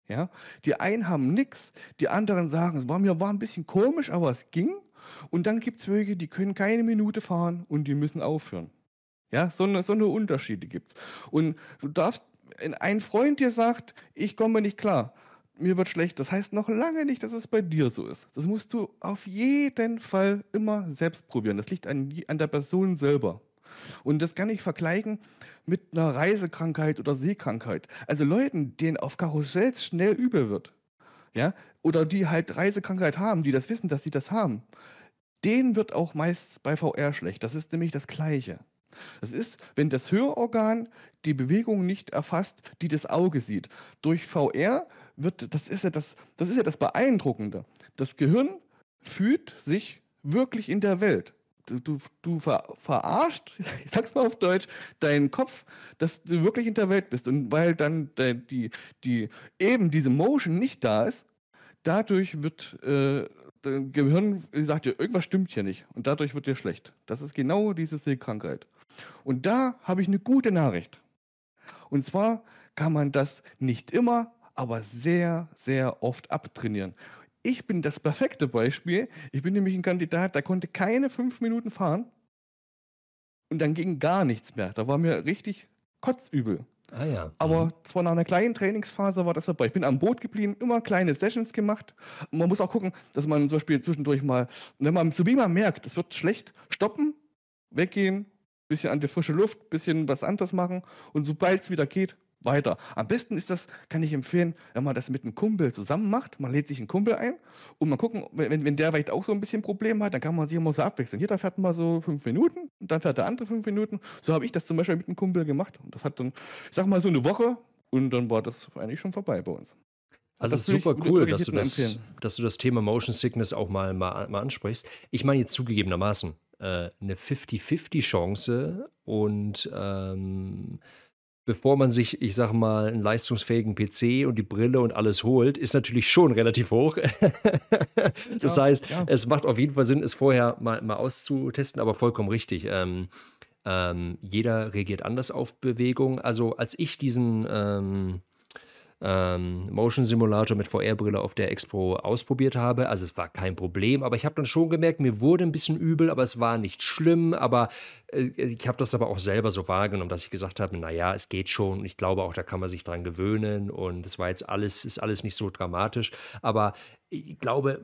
Ja, die einen haben nichts, die anderen sagen, es war mir war ein bisschen komisch, aber es ging. Und dann gibt es welche, die können keine Minute fahren und die müssen aufhören. Ja, so eine, so eine Unterschiede gibt es. Und du darfst wenn ein Freund dir sagt, ich komme nicht klar, mir wird schlecht, das heißt noch lange nicht, dass es bei dir so ist. Das musst du auf jeden Fall immer selbst probieren. Das liegt an, an der Person selber. Und das kann ich vergleichen mit einer Reisekrankheit oder Seekrankheit. Also Leuten, denen auf Karussells schnell übel wird, ja, oder die halt Reisekrankheit haben, die das wissen, dass sie das haben, denen wird auch meist bei VR schlecht. Das ist nämlich das Gleiche. Das ist, wenn das Hörorgan die Bewegung nicht erfasst, die das Auge sieht. Durch VR wird, das ist ja das, das ist ja das Beeindruckende. Das Gehirn fühlt sich wirklich in der Welt. Du, du, du ver, verarscht, ich sag's mal auf Deutsch, deinen Kopf, dass du wirklich in der Welt bist. Und weil dann die, die eben diese Motion nicht da ist, dadurch wird äh, Gehirn sagt dir, irgendwas stimmt hier nicht. Und dadurch wird dir schlecht. Das ist genau diese Sehkrankheit. Und da habe ich eine gute Nachricht. Und zwar kann man das nicht immer, aber sehr, sehr oft abtrainieren. Ich bin das perfekte Beispiel. Ich bin nämlich ein Kandidat, der konnte keine fünf Minuten fahren und dann ging gar nichts mehr. Da war mir richtig kotzübel. Ah ja. Mhm. Aber zwar nach einer kleinen Trainingsphase war das dabei. Ich bin am Boot geblieben, immer kleine Sessions gemacht. man muss auch gucken, dass man zum Beispiel zwischendurch mal, wenn man so wie man merkt, es wird schlecht, stoppen, weggehen bisschen an die frische Luft, bisschen was anderes machen und sobald es wieder geht, weiter. Am besten ist das, kann ich empfehlen, wenn man das mit einem Kumpel zusammen macht. Man lädt sich einen Kumpel ein und mal gucken, wenn, wenn der vielleicht auch so ein bisschen Probleme hat, dann kann man sich immer so abwechseln. Jeder fährt mal so fünf Minuten und dann fährt der andere fünf Minuten. So habe ich das zum Beispiel mit einem Kumpel gemacht. Und das hat dann, ich sag mal, so eine Woche und dann war das eigentlich schon vorbei bei uns. Also das ist super cool, dass du, das, dass du das Thema Motion Sickness auch mal, mal, mal ansprichst. Ich meine jetzt zugegebenermaßen, äh, eine 50-50-Chance und ähm, bevor man sich, ich sag mal, einen leistungsfähigen PC und die Brille und alles holt, ist natürlich schon relativ hoch. das ja, heißt, ja. es macht auf jeden Fall Sinn, es vorher mal, mal auszutesten, aber vollkommen richtig. Ähm, ähm, jeder reagiert anders auf Bewegung. Also als ich diesen ähm, ähm, Motion Simulator mit VR-Brille auf der Expo ausprobiert habe. Also es war kein Problem, aber ich habe dann schon gemerkt, mir wurde ein bisschen übel, aber es war nicht schlimm. Aber äh, ich habe das aber auch selber so wahrgenommen, dass ich gesagt habe, naja, es geht schon. Ich glaube auch, da kann man sich dran gewöhnen und es war jetzt alles, ist alles nicht so dramatisch. Aber ich glaube,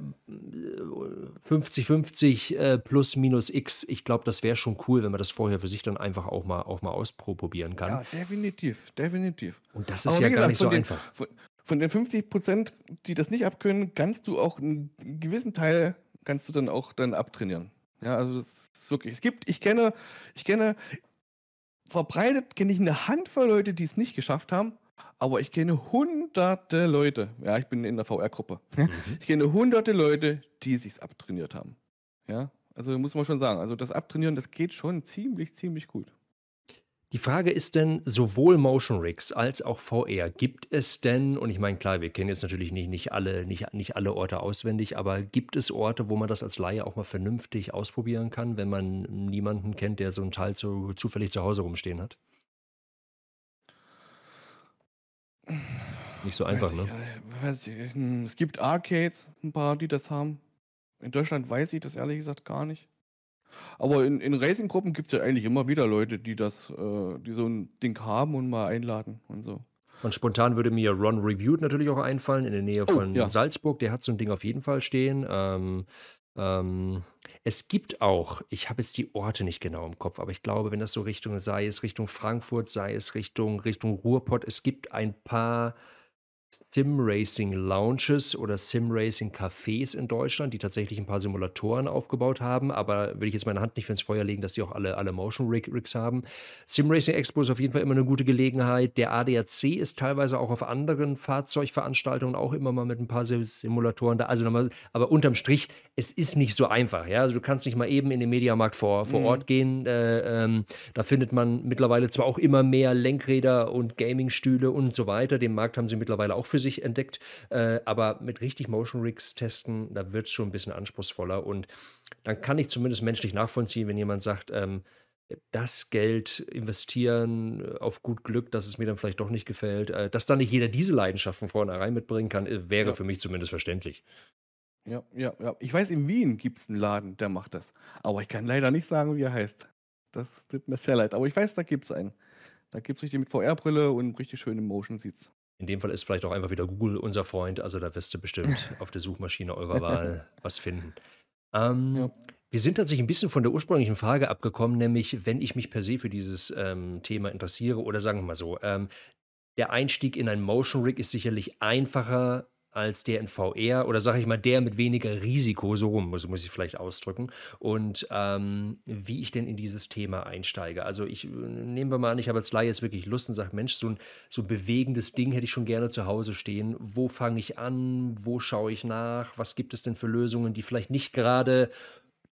50-50 äh, plus minus x, ich glaube, das wäre schon cool, wenn man das vorher für sich dann einfach auch mal, auch mal ausprobieren kann. Ja, definitiv, definitiv. Und das ist Aber ja gar nicht so den, einfach. Von, von den 50 Prozent, die das nicht abkönnen, kannst du auch einen gewissen Teil, kannst du dann auch dann abtrainieren. Ja, also das ist wirklich, es gibt, ich kenne, ich kenne, verbreitet kenne ich eine Handvoll Leute, die es nicht geschafft haben, aber ich kenne hunderte Leute, ja, ich bin in der VR-Gruppe. Mhm. Ich kenne hunderte Leute, die sich's abtrainiert haben. Ja, also muss man schon sagen, also das Abtrainieren, das geht schon ziemlich, ziemlich gut. Die Frage ist denn, sowohl Motion Rigs als auch VR, gibt es denn, und ich meine, klar, wir kennen jetzt natürlich nicht, nicht, alle, nicht, nicht alle Orte auswendig, aber gibt es Orte, wo man das als Laie auch mal vernünftig ausprobieren kann, wenn man niemanden kennt, der so einen Teil zu, zufällig zu Hause rumstehen hat? Nicht so einfach, weiß ne? Äh, weiß ich, äh, hm, es gibt Arcades, ein paar, die das haben. In Deutschland weiß ich das ehrlich gesagt gar nicht. Aber in, in Racing-Gruppen gibt es ja eigentlich immer wieder Leute, die das, äh, die so ein Ding haben und mal einladen und so. Und spontan würde mir Ron Reviewed natürlich auch einfallen, in der Nähe oh, von ja. Salzburg. Der hat so ein Ding auf jeden Fall stehen. Ähm, ähm, es gibt auch, ich habe jetzt die Orte nicht genau im Kopf, aber ich glaube, wenn das so Richtung, sei es Richtung Frankfurt, sei es Richtung, Richtung Ruhrpott, es gibt ein paar Sim Racing Lounges oder Sim Racing Cafés in Deutschland, die tatsächlich ein paar Simulatoren aufgebaut haben, aber will ich jetzt meine Hand nicht ins Feuer legen, dass die auch alle, alle Motion Rig Rigs haben. Racing Expo ist auf jeden Fall immer eine gute Gelegenheit. Der ADAC ist teilweise auch auf anderen Fahrzeugveranstaltungen auch immer mal mit ein paar Simulatoren da. Also nochmal, aber unterm Strich, es ist nicht so einfach. Ja? Also du kannst nicht mal eben in den Mediamarkt vor, vor mhm. Ort gehen. Äh, ähm, da findet man mittlerweile zwar auch immer mehr Lenkräder und Gamingstühle und so weiter. Den Markt haben sie mittlerweile auch auch für sich entdeckt. Äh, aber mit richtig Motion Rigs testen, da wird es schon ein bisschen anspruchsvoller. Und dann kann ich zumindest menschlich nachvollziehen, wenn jemand sagt, ähm, das Geld investieren äh, auf gut Glück, dass es mir dann vielleicht doch nicht gefällt. Äh, dass da nicht jeder diese Leidenschaft von vornherein mitbringen kann, äh, wäre ja. für mich zumindest verständlich. Ja, ja, ja. Ich weiß, in Wien gibt es einen Laden, der macht das. Aber ich kann leider nicht sagen, wie er heißt. Das tut mir sehr leid. Aber ich weiß, da gibt es einen. Da gibt es richtig mit VR-Brille und richtig schöne Motion seats in dem Fall ist vielleicht auch einfach wieder Google unser Freund, also da wirst du bestimmt auf der Suchmaschine eurer Wahl was finden. Ähm, ja. Wir sind tatsächlich ein bisschen von der ursprünglichen Frage abgekommen, nämlich wenn ich mich per se für dieses ähm, Thema interessiere oder sagen wir mal so, ähm, der Einstieg in ein Motion Rig ist sicherlich einfacher, als der in VR oder sage ich mal der mit weniger Risiko, so rum muss, muss ich vielleicht ausdrücken, und ähm, wie ich denn in dieses Thema einsteige. Also ich äh, nehmen wir mal an, ich habe als Laie jetzt wirklich Lust und sage, Mensch, so ein, so ein bewegendes Ding hätte ich schon gerne zu Hause stehen. Wo fange ich an? Wo schaue ich nach? Was gibt es denn für Lösungen, die vielleicht nicht gerade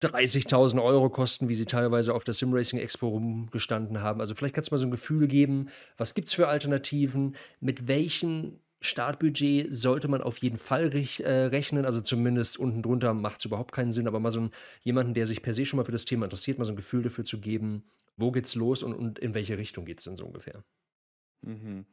30.000 Euro kosten, wie sie teilweise auf der Simracing Expo rumgestanden haben. Also vielleicht kannst du mal so ein Gefühl geben, was gibt es für Alternativen, mit welchen Startbudget sollte man auf jeden Fall rech äh, rechnen, also zumindest unten drunter macht es überhaupt keinen Sinn, aber mal so einen, jemanden, der sich per se schon mal für das Thema interessiert, mal so ein Gefühl dafür zu geben, wo geht's los und, und in welche Richtung geht es denn so ungefähr. Mhm.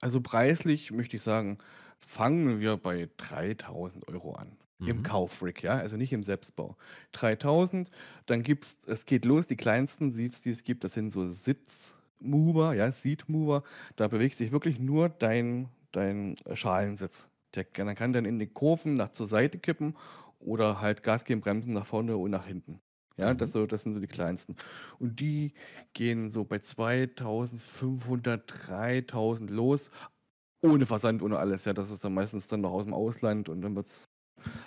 Also preislich möchte ich sagen, fangen wir bei 3000 Euro an. Mhm. Im Kaufrick, ja, also nicht im Selbstbau. 3000, dann gibt's, es geht los, die kleinsten Seeds, die es gibt, das sind so Sitzmover, ja, Seat Mover. Da bewegt sich wirklich nur dein deinen äh, Schalensitz. Der, kann dann in den Kurven nach zur Seite kippen oder halt Gas geben, bremsen nach vorne und nach hinten. Ja, mhm. das, so, das sind so die kleinsten. Und die gehen so bei 2500, 3000 los, ohne Versand, ohne alles. Ja, das ist dann meistens dann noch aus dem Ausland und dann wird's.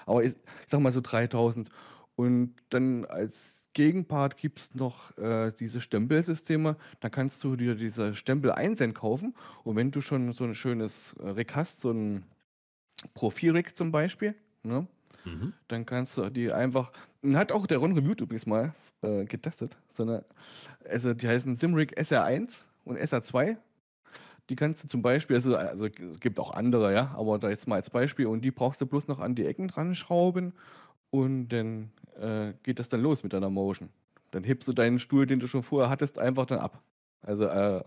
Aber ich, ich sag mal so 3000 und dann als Gegenpart gibt es noch äh, diese Stempelsysteme. Da kannst du dir diese Stempel einzeln kaufen. Und wenn du schon so ein schönes Rig hast, so ein Profi-Rig zum Beispiel, ne, mhm. dann kannst du die einfach. Hat auch der Ron Review übrigens mal äh, getestet. So eine, also die heißen Simrig SR1 und SR2. Die kannst du zum Beispiel, also, also es gibt auch andere, ja, aber da jetzt mal als Beispiel. Und die brauchst du bloß noch an die Ecken dran schrauben und dann äh, geht das dann los mit deiner Motion. Dann hebst du deinen Stuhl, den du schon vorher hattest, einfach dann ab. Also äh,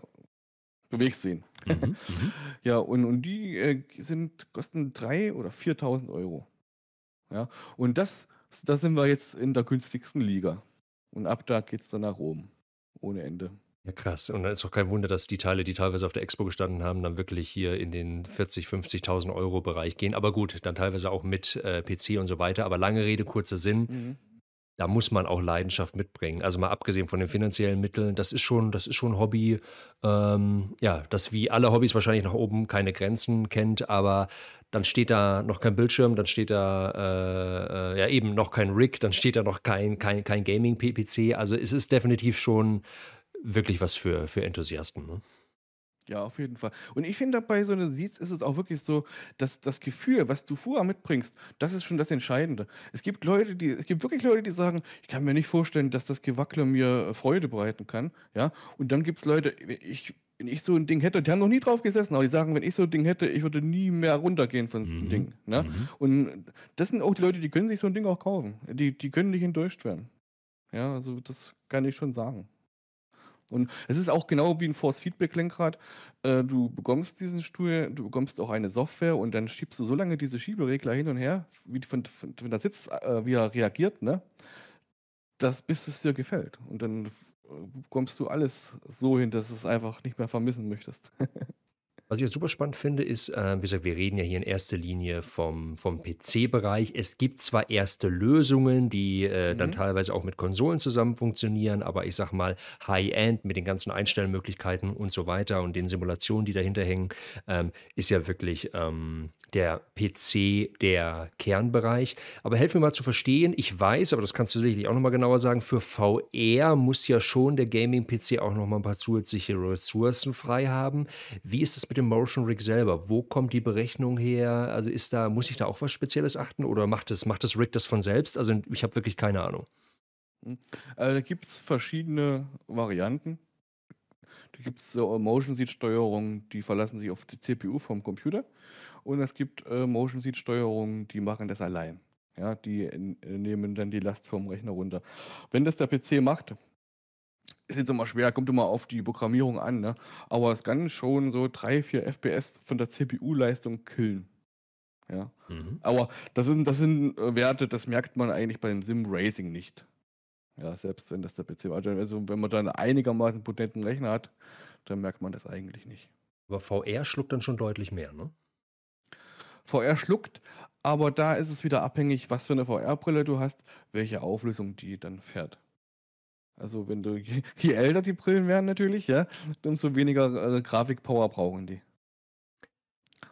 bewegst du ihn. Mhm. mhm. ja, und, und die äh, sind, kosten 3.000 oder 4.000 Euro. Ja, und das, da sind wir jetzt in der günstigsten Liga. Und ab da geht es dann nach Rom. Ohne Ende. Ja, krass. Und dann ist auch kein Wunder, dass die Teile, die teilweise auf der Expo gestanden haben, dann wirklich hier in den 40.000, 50.000 Euro Bereich gehen. Aber gut, dann teilweise auch mit äh, PC und so weiter. Aber lange Rede, kurzer Sinn. Mhm. Da muss man auch Leidenschaft mitbringen. Also mal abgesehen von den finanziellen Mitteln, das ist schon, das ist schon ein Hobby, ähm, ja, das wie alle Hobbys wahrscheinlich nach oben keine Grenzen kennt, aber dann steht da noch kein Bildschirm, dann steht da äh, äh ja eben noch kein Rig, dann steht da noch kein, kein, kein Gaming-PPC. Also es ist definitiv schon wirklich was für, für Enthusiasten. Ne? Ja, auf jeden Fall. Und ich finde bei so einer Seeds ist es auch wirklich so, dass das Gefühl, was du vorher mitbringst, das ist schon das Entscheidende. Es gibt Leute, die, es gibt wirklich Leute, die sagen, ich kann mir nicht vorstellen, dass das Gewackle mir äh, Freude bereiten kann. Ja, und dann gibt es Leute, ich, wenn ich so ein Ding hätte, die haben noch nie drauf gesessen, aber die sagen, wenn ich so ein Ding hätte, ich würde nie mehr runtergehen von mhm. dem Ding. Ne? Mhm. Und das sind auch die Leute, die können sich so ein Ding auch kaufen. Die, die können nicht enttäuscht werden. Ja, also das kann ich schon sagen. Und es ist auch genau wie ein Force-Feedback-Lenkrad. Äh, du bekommst diesen Stuhl, du bekommst auch eine Software und dann schiebst du so lange diese Schieberegler hin und her, wie von, von, von der Sitz, äh, wie er reagiert, ne? Das, bis es dir gefällt. Und dann äh, kommst du alles so hin, dass du es einfach nicht mehr vermissen möchtest. Was ich jetzt super spannend finde, ist, äh, wie gesagt, wir reden ja hier in erster Linie vom, vom PC-Bereich. Es gibt zwar erste Lösungen, die äh, dann mhm. teilweise auch mit Konsolen zusammen funktionieren, aber ich sag mal, High-End mit den ganzen Einstellmöglichkeiten und so weiter und den Simulationen, die dahinter hängen, ähm, ist ja wirklich ähm, der PC der Kernbereich. Aber helf mir mal zu verstehen, ich weiß, aber das kannst du sicherlich auch nochmal genauer sagen, für VR muss ja schon der Gaming-PC auch nochmal ein paar zusätzliche Ressourcen frei haben. Wie ist das mit dem Motion Rig selber? Wo kommt die Berechnung her? Also ist da, muss ich da auch was Spezielles achten oder macht das, macht das Rig das von selbst? Also ich habe wirklich keine Ahnung. Hm. Also da gibt es verschiedene Varianten. Da gibt es so Motion-Seed-Steuerungen, die verlassen sich auf die CPU vom Computer. Und es gibt äh, Motion Seat Steuerungen, die machen das allein. Ja, die äh, nehmen dann die Last vom Rechner runter. Wenn das der PC macht, ist jetzt immer schwer, kommt immer auf die Programmierung an, ne? aber es kann schon so 3, 4 FPS von der CPU-Leistung killen. Ja. Mhm. Aber das sind, das sind äh, Werte, das merkt man eigentlich beim Sim Racing nicht. Ja, selbst wenn das der PC macht. Also wenn man dann einigermaßen potenten Rechner hat, dann merkt man das eigentlich nicht. Aber VR schluckt dann schon deutlich mehr, ne? VR schluckt. Aber da ist es wieder abhängig, was für eine VR-Brille du hast, welche Auflösung die dann fährt. Also wenn du, je, älter die Brillen werden natürlich, ja, umso weniger äh, grafik brauchen die.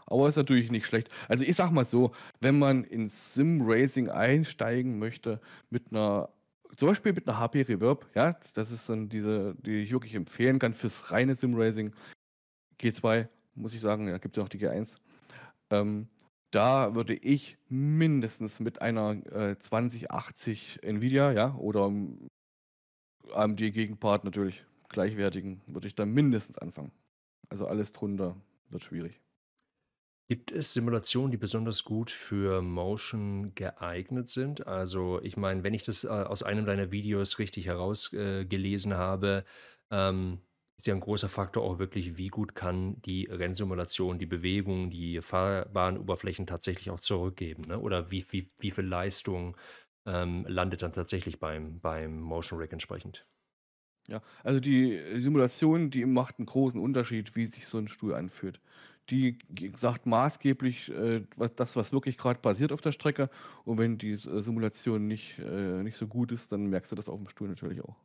Aber ist natürlich nicht schlecht. Also ich sag mal so, wenn man ins Sim-Racing einsteigen möchte, mit einer, zum Beispiel mit einer HP Reverb, ja, das ist dann diese, die ich wirklich empfehlen kann fürs reine Sim-Racing. G2, muss ich sagen, ja, gibt es auch die G1. Ähm, da würde ich mindestens mit einer äh, 2080 Nvidia, ja, oder AMD-Gegenpart natürlich, gleichwertigen, würde ich da mindestens anfangen. Also alles drunter wird schwierig. Gibt es Simulationen, die besonders gut für Motion geeignet sind? Also ich meine, wenn ich das äh, aus einem deiner Videos richtig herausgelesen äh, habe, ähm, ist ja ein großer Faktor auch wirklich, wie gut kann die Rennsimulation, die Bewegung, die Fahrbahnoberflächen tatsächlich auch zurückgeben, ne? Oder wie, wie, wie viel Leistung ähm, landet dann tatsächlich beim, beim Motion Rig entsprechend? Ja, also die Simulation, die macht einen großen Unterschied, wie sich so ein Stuhl anfühlt. Die sagt maßgeblich äh, was, das, was wirklich gerade passiert auf der Strecke. Und wenn die Simulation nicht, äh, nicht so gut ist, dann merkst du das auf dem Stuhl natürlich auch.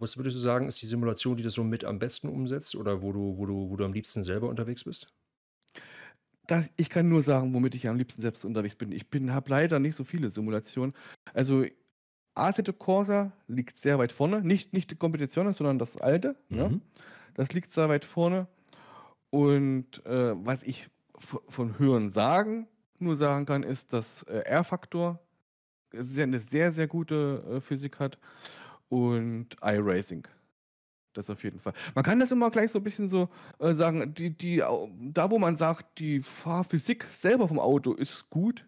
Was würdest du sagen, ist die Simulation, die das so mit am besten umsetzt oder wo du, wo du, wo du am liebsten selber unterwegs bist? Das, ich kann nur sagen, womit ich am liebsten selbst unterwegs bin. Ich bin, habe leider nicht so viele Simulationen. Also Assetto Corsa liegt sehr weit vorne. Nicht, nicht die Kompetition, sondern das alte. Ne? Mhm. Ja. Das liegt sehr weit vorne. Und äh, was ich von Hören sagen nur sagen kann, ist, dass äh, R-Faktor eine sehr, sehr gute äh, Physik hat und iRacing. Das auf jeden Fall. Man kann das immer gleich so ein bisschen so äh, sagen, die, die, da wo man sagt, die Fahrphysik selber vom Auto ist gut,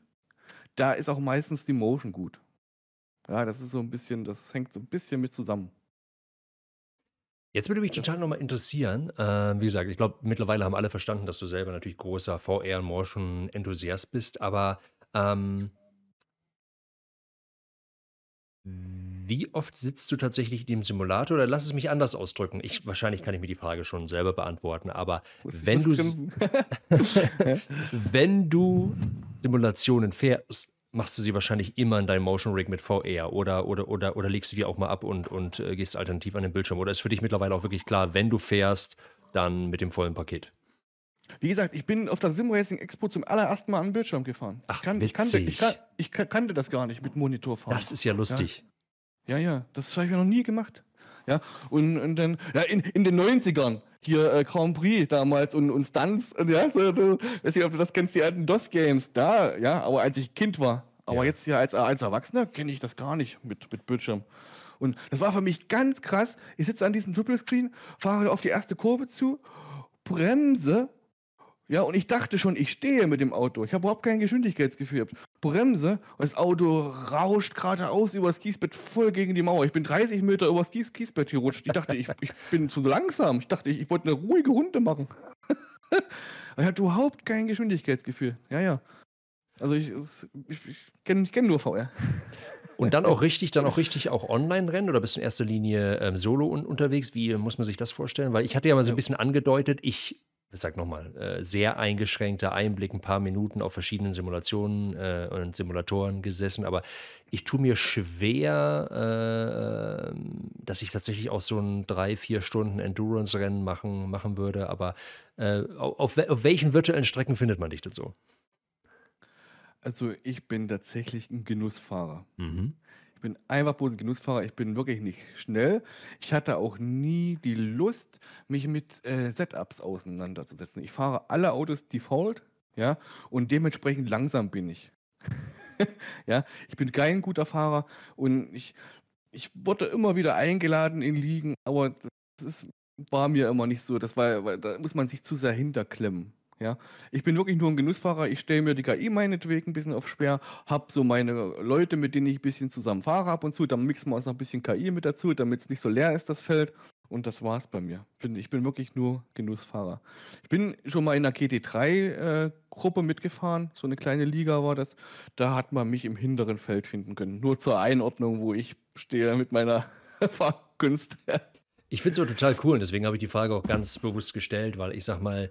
da ist auch meistens die Motion gut. Ja, das ist so ein bisschen, das hängt so ein bisschen mit zusammen. Jetzt würde mich total nochmal interessieren, äh, wie gesagt, ich glaube, mittlerweile haben alle verstanden, dass du selber natürlich großer VR-Motion-Enthusiast bist, aber ähm, wie oft sitzt du tatsächlich in dem Simulator? Oder lass es mich anders ausdrücken. Ich, wahrscheinlich kann ich mir die Frage schon selber beantworten, aber wenn du, wenn du Simulationen fährst, machst du sie wahrscheinlich immer in deinem Motion Rig mit VR oder, oder, oder, oder legst du die auch mal ab und, und äh, gehst alternativ an den Bildschirm? Oder ist für dich mittlerweile auch wirklich klar, wenn du fährst, dann mit dem vollen Paket? Wie gesagt, ich bin auf der Simracing Expo zum allerersten Mal an den Bildschirm gefahren. Ach, ich, kann, ich, kannte, ich, kann, ich kannte das gar nicht mit Monitor fahren. Das ist ja lustig. Ja, ja, das habe ich noch nie gemacht. Ja, und, und dann, ja, in, in den 90ern, hier äh, Grand Prix damals und, und Stunts, und, ja, so, das, weiß nicht, ob du das kennst, die alten DOS-Games, da, ja, aber als ich Kind war, aber ja. jetzt hier als, äh, als Erwachsener kenne ich das gar nicht mit, mit Bildschirm. Und das war für mich ganz krass. Ich sitze an diesem Triple Screen, fahre auf die erste Kurve zu, bremse ja, und ich dachte schon, ich stehe mit dem Auto. Ich habe überhaupt kein Geschwindigkeitsgefühl. Bremse und das Auto rauscht geradeaus über das Kiesbett voll gegen die Mauer. Ich bin 30 Meter über das Kies Kiesbett gerutscht. Ich dachte, ich, ich bin zu langsam. Ich dachte, ich, ich wollte eine ruhige Runde machen. ich hatte überhaupt kein Geschwindigkeitsgefühl. Ja, ja. Also ich, ich, ich kenne kenn nur VR. Und dann auch richtig, dann auch richtig auch online rennen oder bist du in erster Linie ähm, solo un unterwegs? Wie muss man sich das vorstellen? Weil ich hatte ja mal so ein bisschen angedeutet, ich ich sag nochmal, äh, sehr eingeschränkter Einblick, ein paar Minuten auf verschiedenen Simulationen äh, und Simulatoren gesessen, aber ich tue mir schwer, äh, dass ich tatsächlich auch so ein drei, vier Stunden Endurance-Rennen machen, machen würde, aber äh, auf, auf, welchen virtuellen Strecken findet man dich denn so? Also ich bin tatsächlich ein Genussfahrer. Mhm. Ich bin einfach bloß ein Genussfahrer. Ich bin wirklich nicht schnell. Ich hatte auch nie die Lust, mich mit äh, Setups auseinanderzusetzen. Ich fahre alle Autos default, ja, und dementsprechend langsam bin ich. ja, ich bin kein guter Fahrer und ich, ich wurde immer wieder eingeladen in Liegen, aber das ist, war mir immer nicht so. Das war, da muss man sich zu sehr hinterklemmen. Ja, ich bin wirklich nur ein Genussfahrer. Ich stelle mir die KI meinetwegen ein bisschen auf schwer, habe so meine Leute, mit denen ich ein bisschen zusammen fahre ab und zu. Dann mixen wir uns noch ein bisschen KI mit dazu, damit es nicht so leer ist, das Feld. Und das war's bei mir. Ich bin wirklich nur Genussfahrer. Ich bin schon mal in einer GT3-Gruppe äh, mitgefahren. So eine kleine Liga war das. Da hat man mich im hinteren Feld finden können. Nur zur Einordnung, wo ich stehe mit meiner Fahrkunst. Ich finde es aber total cool und deswegen habe ich die Frage auch ganz bewusst gestellt, weil ich sag mal,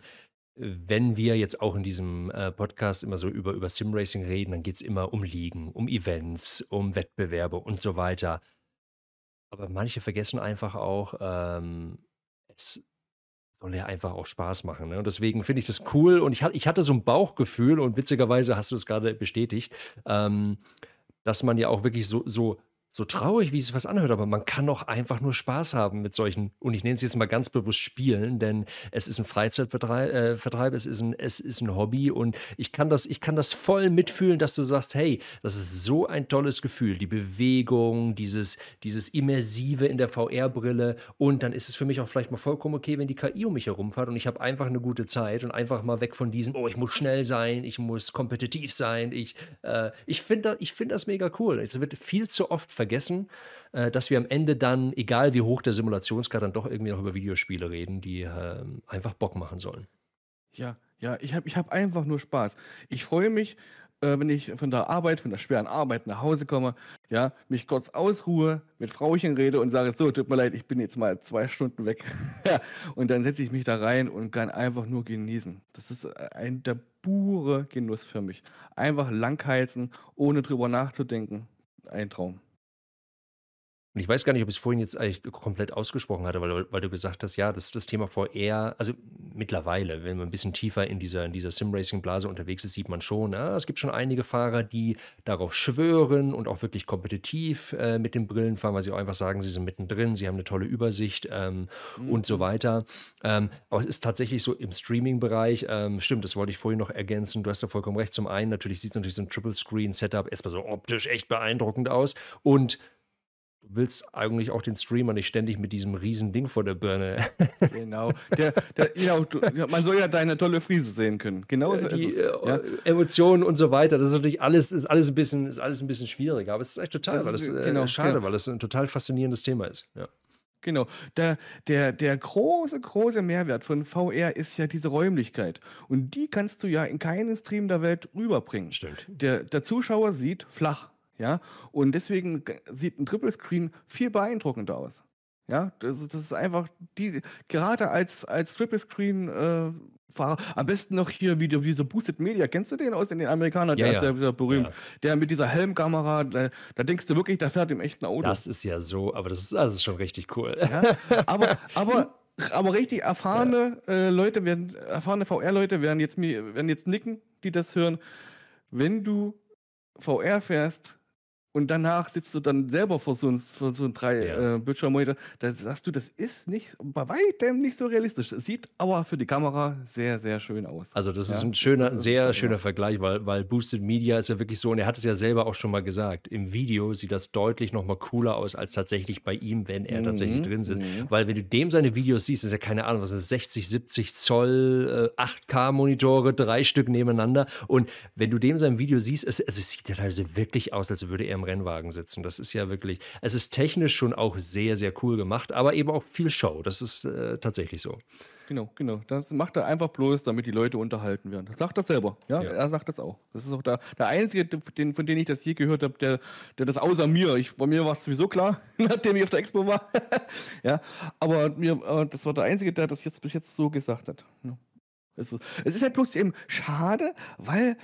wenn wir jetzt auch in diesem äh, Podcast immer so über, über Simracing reden, dann geht es immer um Ligen, um Events, um Wettbewerbe und so weiter. Aber manche vergessen einfach auch, ähm, es soll ja einfach auch Spaß machen. Ne? Und deswegen finde ich das cool. Und ich, ich hatte so ein Bauchgefühl, und witzigerweise hast du es gerade bestätigt, ähm, dass man ja auch wirklich so, so so traurig, wie es was anhört, aber man kann auch einfach nur Spaß haben mit solchen, und ich nenne es jetzt mal ganz bewusst Spielen, denn es ist ein Freizeitvertreib, äh, es, ist ein, es ist ein Hobby und ich kann, das, ich kann das voll mitfühlen, dass du sagst, hey, das ist so ein tolles Gefühl, die Bewegung, dieses, dieses Immersive in der VR-Brille und dann ist es für mich auch vielleicht mal vollkommen okay, wenn die KI um mich herumfahrt und ich habe einfach eine gute Zeit und einfach mal weg von diesem, oh, ich muss schnell sein, ich muss kompetitiv sein, ich, äh, ich finde ich find das mega cool. Es wird viel zu oft vergessen, äh, dass wir am Ende dann, egal wie hoch der Simulationsgrad, dann doch irgendwie noch über Videospiele reden, die äh, einfach Bock machen sollen. Ja, ja, ich habe ich hab einfach nur Spaß. Ich freue mich, äh, wenn ich von der Arbeit, von der schweren Arbeit nach Hause komme, ja, mich kurz ausruhe, mit Frauchen rede und sage, so, tut mir leid, ich bin jetzt mal zwei Stunden weg. und dann setze ich mich da rein und kann einfach nur genießen. Das ist äh, ein der pure Genuss für mich. Einfach langheizen, ohne drüber nachzudenken. Ein Traum. Und ich weiß gar nicht, ob ich es vorhin jetzt eigentlich komplett ausgesprochen hatte, weil, weil du gesagt hast, ja, das, das Thema VR, also mittlerweile, wenn man ein bisschen tiefer in dieser, in dieser Sim-Racing-Blase unterwegs ist, sieht man schon, ja, es gibt schon einige Fahrer, die darauf schwören und auch wirklich kompetitiv äh, mit den Brillen fahren, weil sie auch einfach sagen, sie sind mittendrin, sie haben eine tolle Übersicht ähm, mhm. und so mhm. weiter. Ähm, aber es ist tatsächlich so im Streaming-Bereich, ähm, stimmt, das wollte ich vorhin noch ergänzen, du hast da vollkommen recht. Zum einen, natürlich sieht es natürlich so ein Triple-Screen-Setup erstmal so optisch echt beeindruckend aus und du willst eigentlich auch den Streamer nicht ständig mit diesem riesen Ding vor der Birne. Genau. Der, der, genau du, man soll ja deine tolle Friese sehen können. Genau so Die, ist es. Äh, ja. Emotionen und so weiter. Das ist natürlich alles, ist alles ein bisschen, ist alles ein bisschen schwieriger, aber es ist echt total, das, weil das, äh, äh, genau, äh, schade, genau. weil das ein total faszinierendes Thema ist. Ja. Genau. Der, der, der große, große Mehrwert von VR ist ja diese Räumlichkeit. Und die kannst du ja in keinen Stream der Welt rüberbringen. Stimmt. Der, der Zuschauer sieht flach. Ja? Und deswegen sieht ein Triple Screen viel beeindruckender aus. Ja, das, das ist einfach die, gerade als, als Triple Screen äh, Fahrer, am besten noch hier wie dieser Boosted Media, kennst du den aus den Amerikanern? Der ja, ist ja, sehr berühmt. Ja. Der mit dieser Helmkamera, da, da, denkst du wirklich, der fährt im echten Auto. Das ist ja so, aber das ist, das ist schon richtig cool. aber, aber aber richtig erfahrene ja. äh, Leute werden, erfahrene VR-Leute werden jetzt werden jetzt nicken, die das hören. Wenn du VR fährst, und danach sitzt du dann selber vor so einem so drei ja. äh, Bildschirmmonitor. Da sagst du, das ist nicht bei weitem nicht so realistisch. sieht aber für die Kamera sehr, sehr schön aus. Also das ja. ist ein schöner, ein sehr schöner ja. Vergleich, weil, weil Boosted Media ist ja wirklich so, und er hat es ja selber auch schon mal gesagt, im Video sieht das deutlich nochmal cooler aus als tatsächlich bei ihm, wenn er mhm. tatsächlich drin sitzt. Mhm. Weil wenn du dem seine Videos siehst, ist ja keine Ahnung, was ist 60, 70 Zoll, äh, 8K-Monitore, drei Stück nebeneinander. Und wenn du dem sein Video siehst, es, es sieht ja teilweise wirklich aus, als würde er im Rennwagen sitzen. Das ist ja wirklich, es ist technisch schon auch sehr, sehr cool gemacht, aber eben auch viel Show. Das ist äh, tatsächlich so. Genau, genau. Das macht er einfach bloß, damit die Leute unterhalten werden. Das sagt er selber. Ja, ja. er sagt das auch. Das ist auch der, der Einzige, den, von dem ich das je gehört habe, der, der das außer mir, ich, bei mir war es sowieso klar, nachdem ich auf der Expo war. ja, aber mir, das war der Einzige, der das jetzt bis jetzt so gesagt hat. Ja. Ne? Es ist, es ist halt bloß eben schade, weil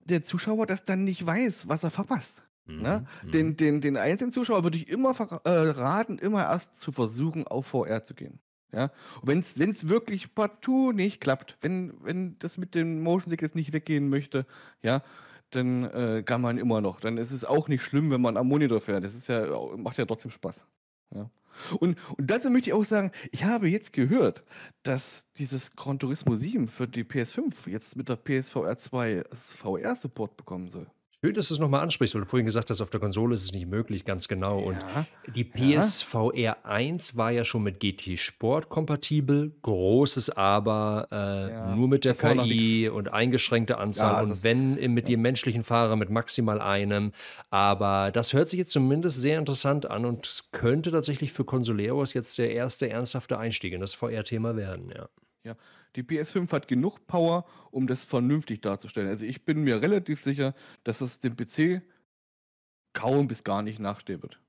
der Zuschauer das dann nicht weiß, was er verpasst. Ne? Mhm, mhm. Den, den, den einzelnen Zuschauer würde ich immer äh, raten, immer erst zu versuchen, auf VR zu gehen. Ja? Wenn es wirklich partout nicht klappt, wenn, wenn das mit dem Motion Sickness nicht weggehen möchte, ja, dann äh, kann man immer noch. Dann ist es auch nicht schlimm, wenn man am Monitor fährt. Das ist ja, macht ja trotzdem Spaß. Ja. Und, und dazu möchte ich auch sagen, ich habe jetzt gehört, dass dieses Gran Turismo 7 für die PS5 jetzt mit der PSVR 2 VR-Support bekommen soll. Schön, dass du es nochmal ansprichst, weil du vorhin gesagt hast, auf der Konsole ist es nicht möglich, ganz genau. Ja, und die PSVR 1 war ja schon mit GT Sport kompatibel, großes Aber, äh, ja, nur mit der KI und eingeschränkte Anzahl ja, und wenn äh, mit dem menschlichen Fahrer mit maximal einem. Aber das hört sich jetzt zumindest sehr interessant an und könnte tatsächlich für Consoleros jetzt der erste ernsthafte Einstieg in das VR-Thema werden, ja. Ja, die PS5 hat genug Power, um das vernünftig darzustellen. Also ich bin mir relativ sicher, dass es dem PC kaum bis gar nicht nachstehen wird.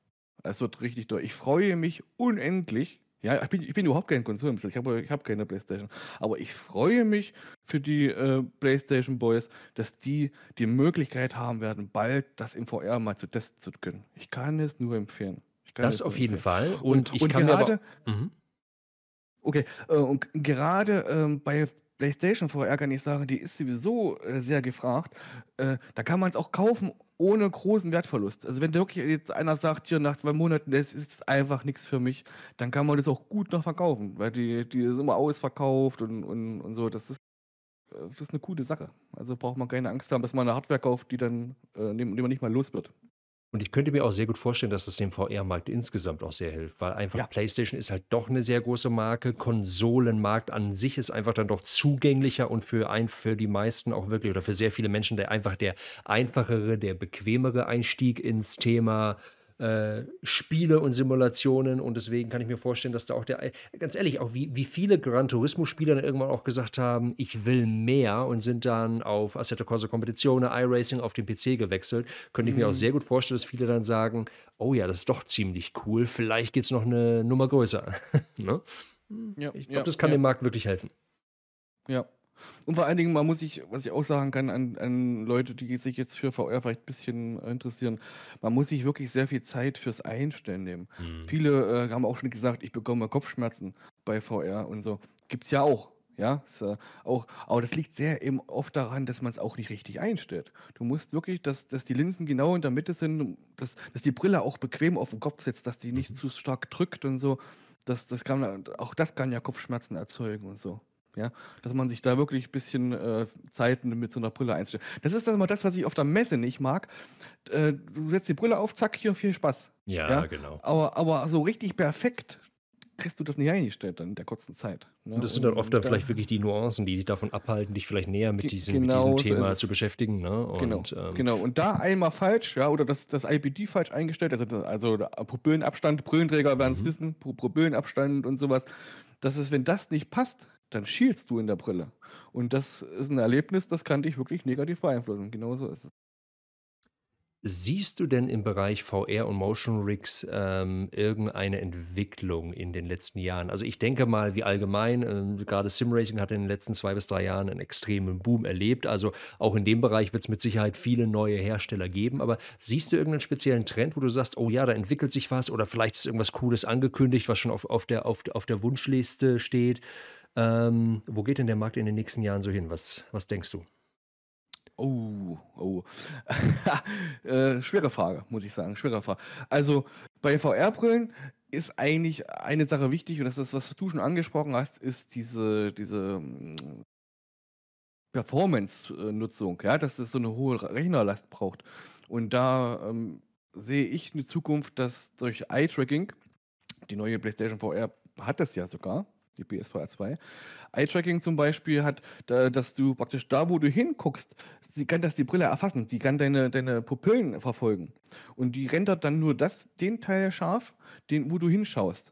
Es wird richtig durch. Ich freue mich unendlich. Ja, ich bin, ich bin überhaupt kein Konsolenbesitzer. Ich habe ich hab keine Playstation. Aber ich freue mich für die äh, Playstation Boys, dass die die Möglichkeit haben werden, bald das im VR mal zu testen zu können. Ich kann es nur empfehlen. das auf jeden Fall. Und, und, ich und kann gerade, aber, mhm. Okay, äh, und gerade ähm, bei PlayStation VR kann ich sagen, die ist sowieso äh, sehr gefragt. Äh, da kann man es auch kaufen ohne großen Wertverlust. Also wenn wirklich jetzt einer sagt, hier nach zwei Monaten, das ist einfach nichts für mich, dann kann man das auch gut noch verkaufen, weil die, die ist immer ausverkauft und, und, und so. Das ist, das ist eine gute Sache. Also braucht man keine Angst haben, dass man eine Hardware kauft, die dann, die man nicht mal los wird. Und ich könnte mir auch sehr gut vorstellen, dass das dem VR-Markt insgesamt auch sehr hilft, weil einfach Ja. PlayStation ist halt doch eine sehr große Marke. Konsolenmarkt an sich ist einfach dann doch zugänglicher und für ein, für die meisten auch wirklich oder für sehr viele Menschen der einfach der einfachere, der bequemere Einstieg ins Thema äh, Spiele und Simulationen und deswegen kann ich mir vorstellen, dass da auch der, ganz ehrlich, auch wie, wie viele Gran Turismo-Spieler dann irgendwann auch gesagt haben, ich will mehr und sind dann auf Assetto Corsa Competizione, iRacing auf den PC gewechselt, könnte ich mir auch mhm. sehr gut vorstellen, dass viele dann sagen, oh ja, das ist doch ziemlich cool, vielleicht geht es noch eine Nummer größer. ne? ja, ich glaube, ja, das kann ja. dem Markt wirklich helfen. Ja, und vor allen Dingen, man muss sich, was ich auch sagen kann, an, an Leute, die sich jetzt für VR vielleicht ein bisschen interessieren, man muss sich wirklich sehr viel Zeit fürs Einstellen nehmen. Mhm. Viele äh, haben auch schon gesagt, ich bekomme Kopfschmerzen bei VR und so. Gibt's ja auch. Ja, ist, äh, auch, aber das liegt sehr eben oft daran, dass man es auch nicht richtig einstellt. Du musst wirklich, dass, dass die Linsen genau in der Mitte sind, dass, dass die Brille auch bequem auf den Kopf sitzt, dass die nicht mhm. zu stark drückt und so. Das, das kann, auch das kann ja Kopfschmerzen erzeugen und so. Ja, dass man sich da wirklich ein bisschen äh, Zeit mit so einer Brille einstellt. Das ist dann mal das, was ich auf der Messe nicht mag. Äh, du setzt die Brille auf, zack, hier viel Spaß. Ja, ja? genau. Aber, aber so richtig perfekt kriegst du das nicht eingestellt dann in der kurzen Zeit. Ne? Und das sind dann oft dann vielleicht wirklich die Nuancen, die dich davon abhalten, dich vielleicht näher mit, genau, diesem, genau mit diesem Thema so zu beschäftigen. Ne? Und, genau, ähm, genau. Und da einmal falsch, ja, oder das, das IPD falsch eingestellt, also, also Pupillenabstand, Brillenträger werden es mhm. wissen, Pupillenabstand und sowas. Dass es, wenn das nicht passt, dann schielst du in der Brille. Und das ist ein Erlebnis, das kann dich wirklich negativ beeinflussen. Genau so ist es. Siehst du denn im Bereich VR und Motion Rigs ähm, irgendeine Entwicklung in den letzten Jahren? Also ich denke mal, wie allgemein, ähm, gerade Simracing hat in den letzten zwei bis drei Jahren einen extremen Boom erlebt. Also auch in dem Bereich wird es mit Sicherheit viele neue Hersteller geben. Aber siehst du irgendeinen speziellen Trend, wo du sagst, oh ja, da entwickelt sich was oder vielleicht ist irgendwas Cooles angekündigt, was schon auf, auf, der, auf, auf der Wunschliste steht? Ähm, wo geht denn der Markt in den nächsten Jahren so hin? Was, was denkst du? Oh, oh. äh, schwere Frage, muss ich sagen. Schwere Frage. Also bei VR-Brillen ist eigentlich eine Sache wichtig und das ist, was du schon angesprochen hast, ist diese, diese hm, Performance-Nutzung, ja, dass es so eine hohe Rechnerlast braucht. Und da ähm, sehe ich eine Zukunft, dass durch Eye-Tracking, die neue PlayStation VR hat das ja sogar, die PSVR 2. Eye-Tracking zum Beispiel hat, dass du praktisch da, wo du hinguckst, sie kann das die Brille erfassen. Sie kann deine, deine Pupillen verfolgen. Und die rendert dann nur das, den Teil scharf, den, wo du hinschaust.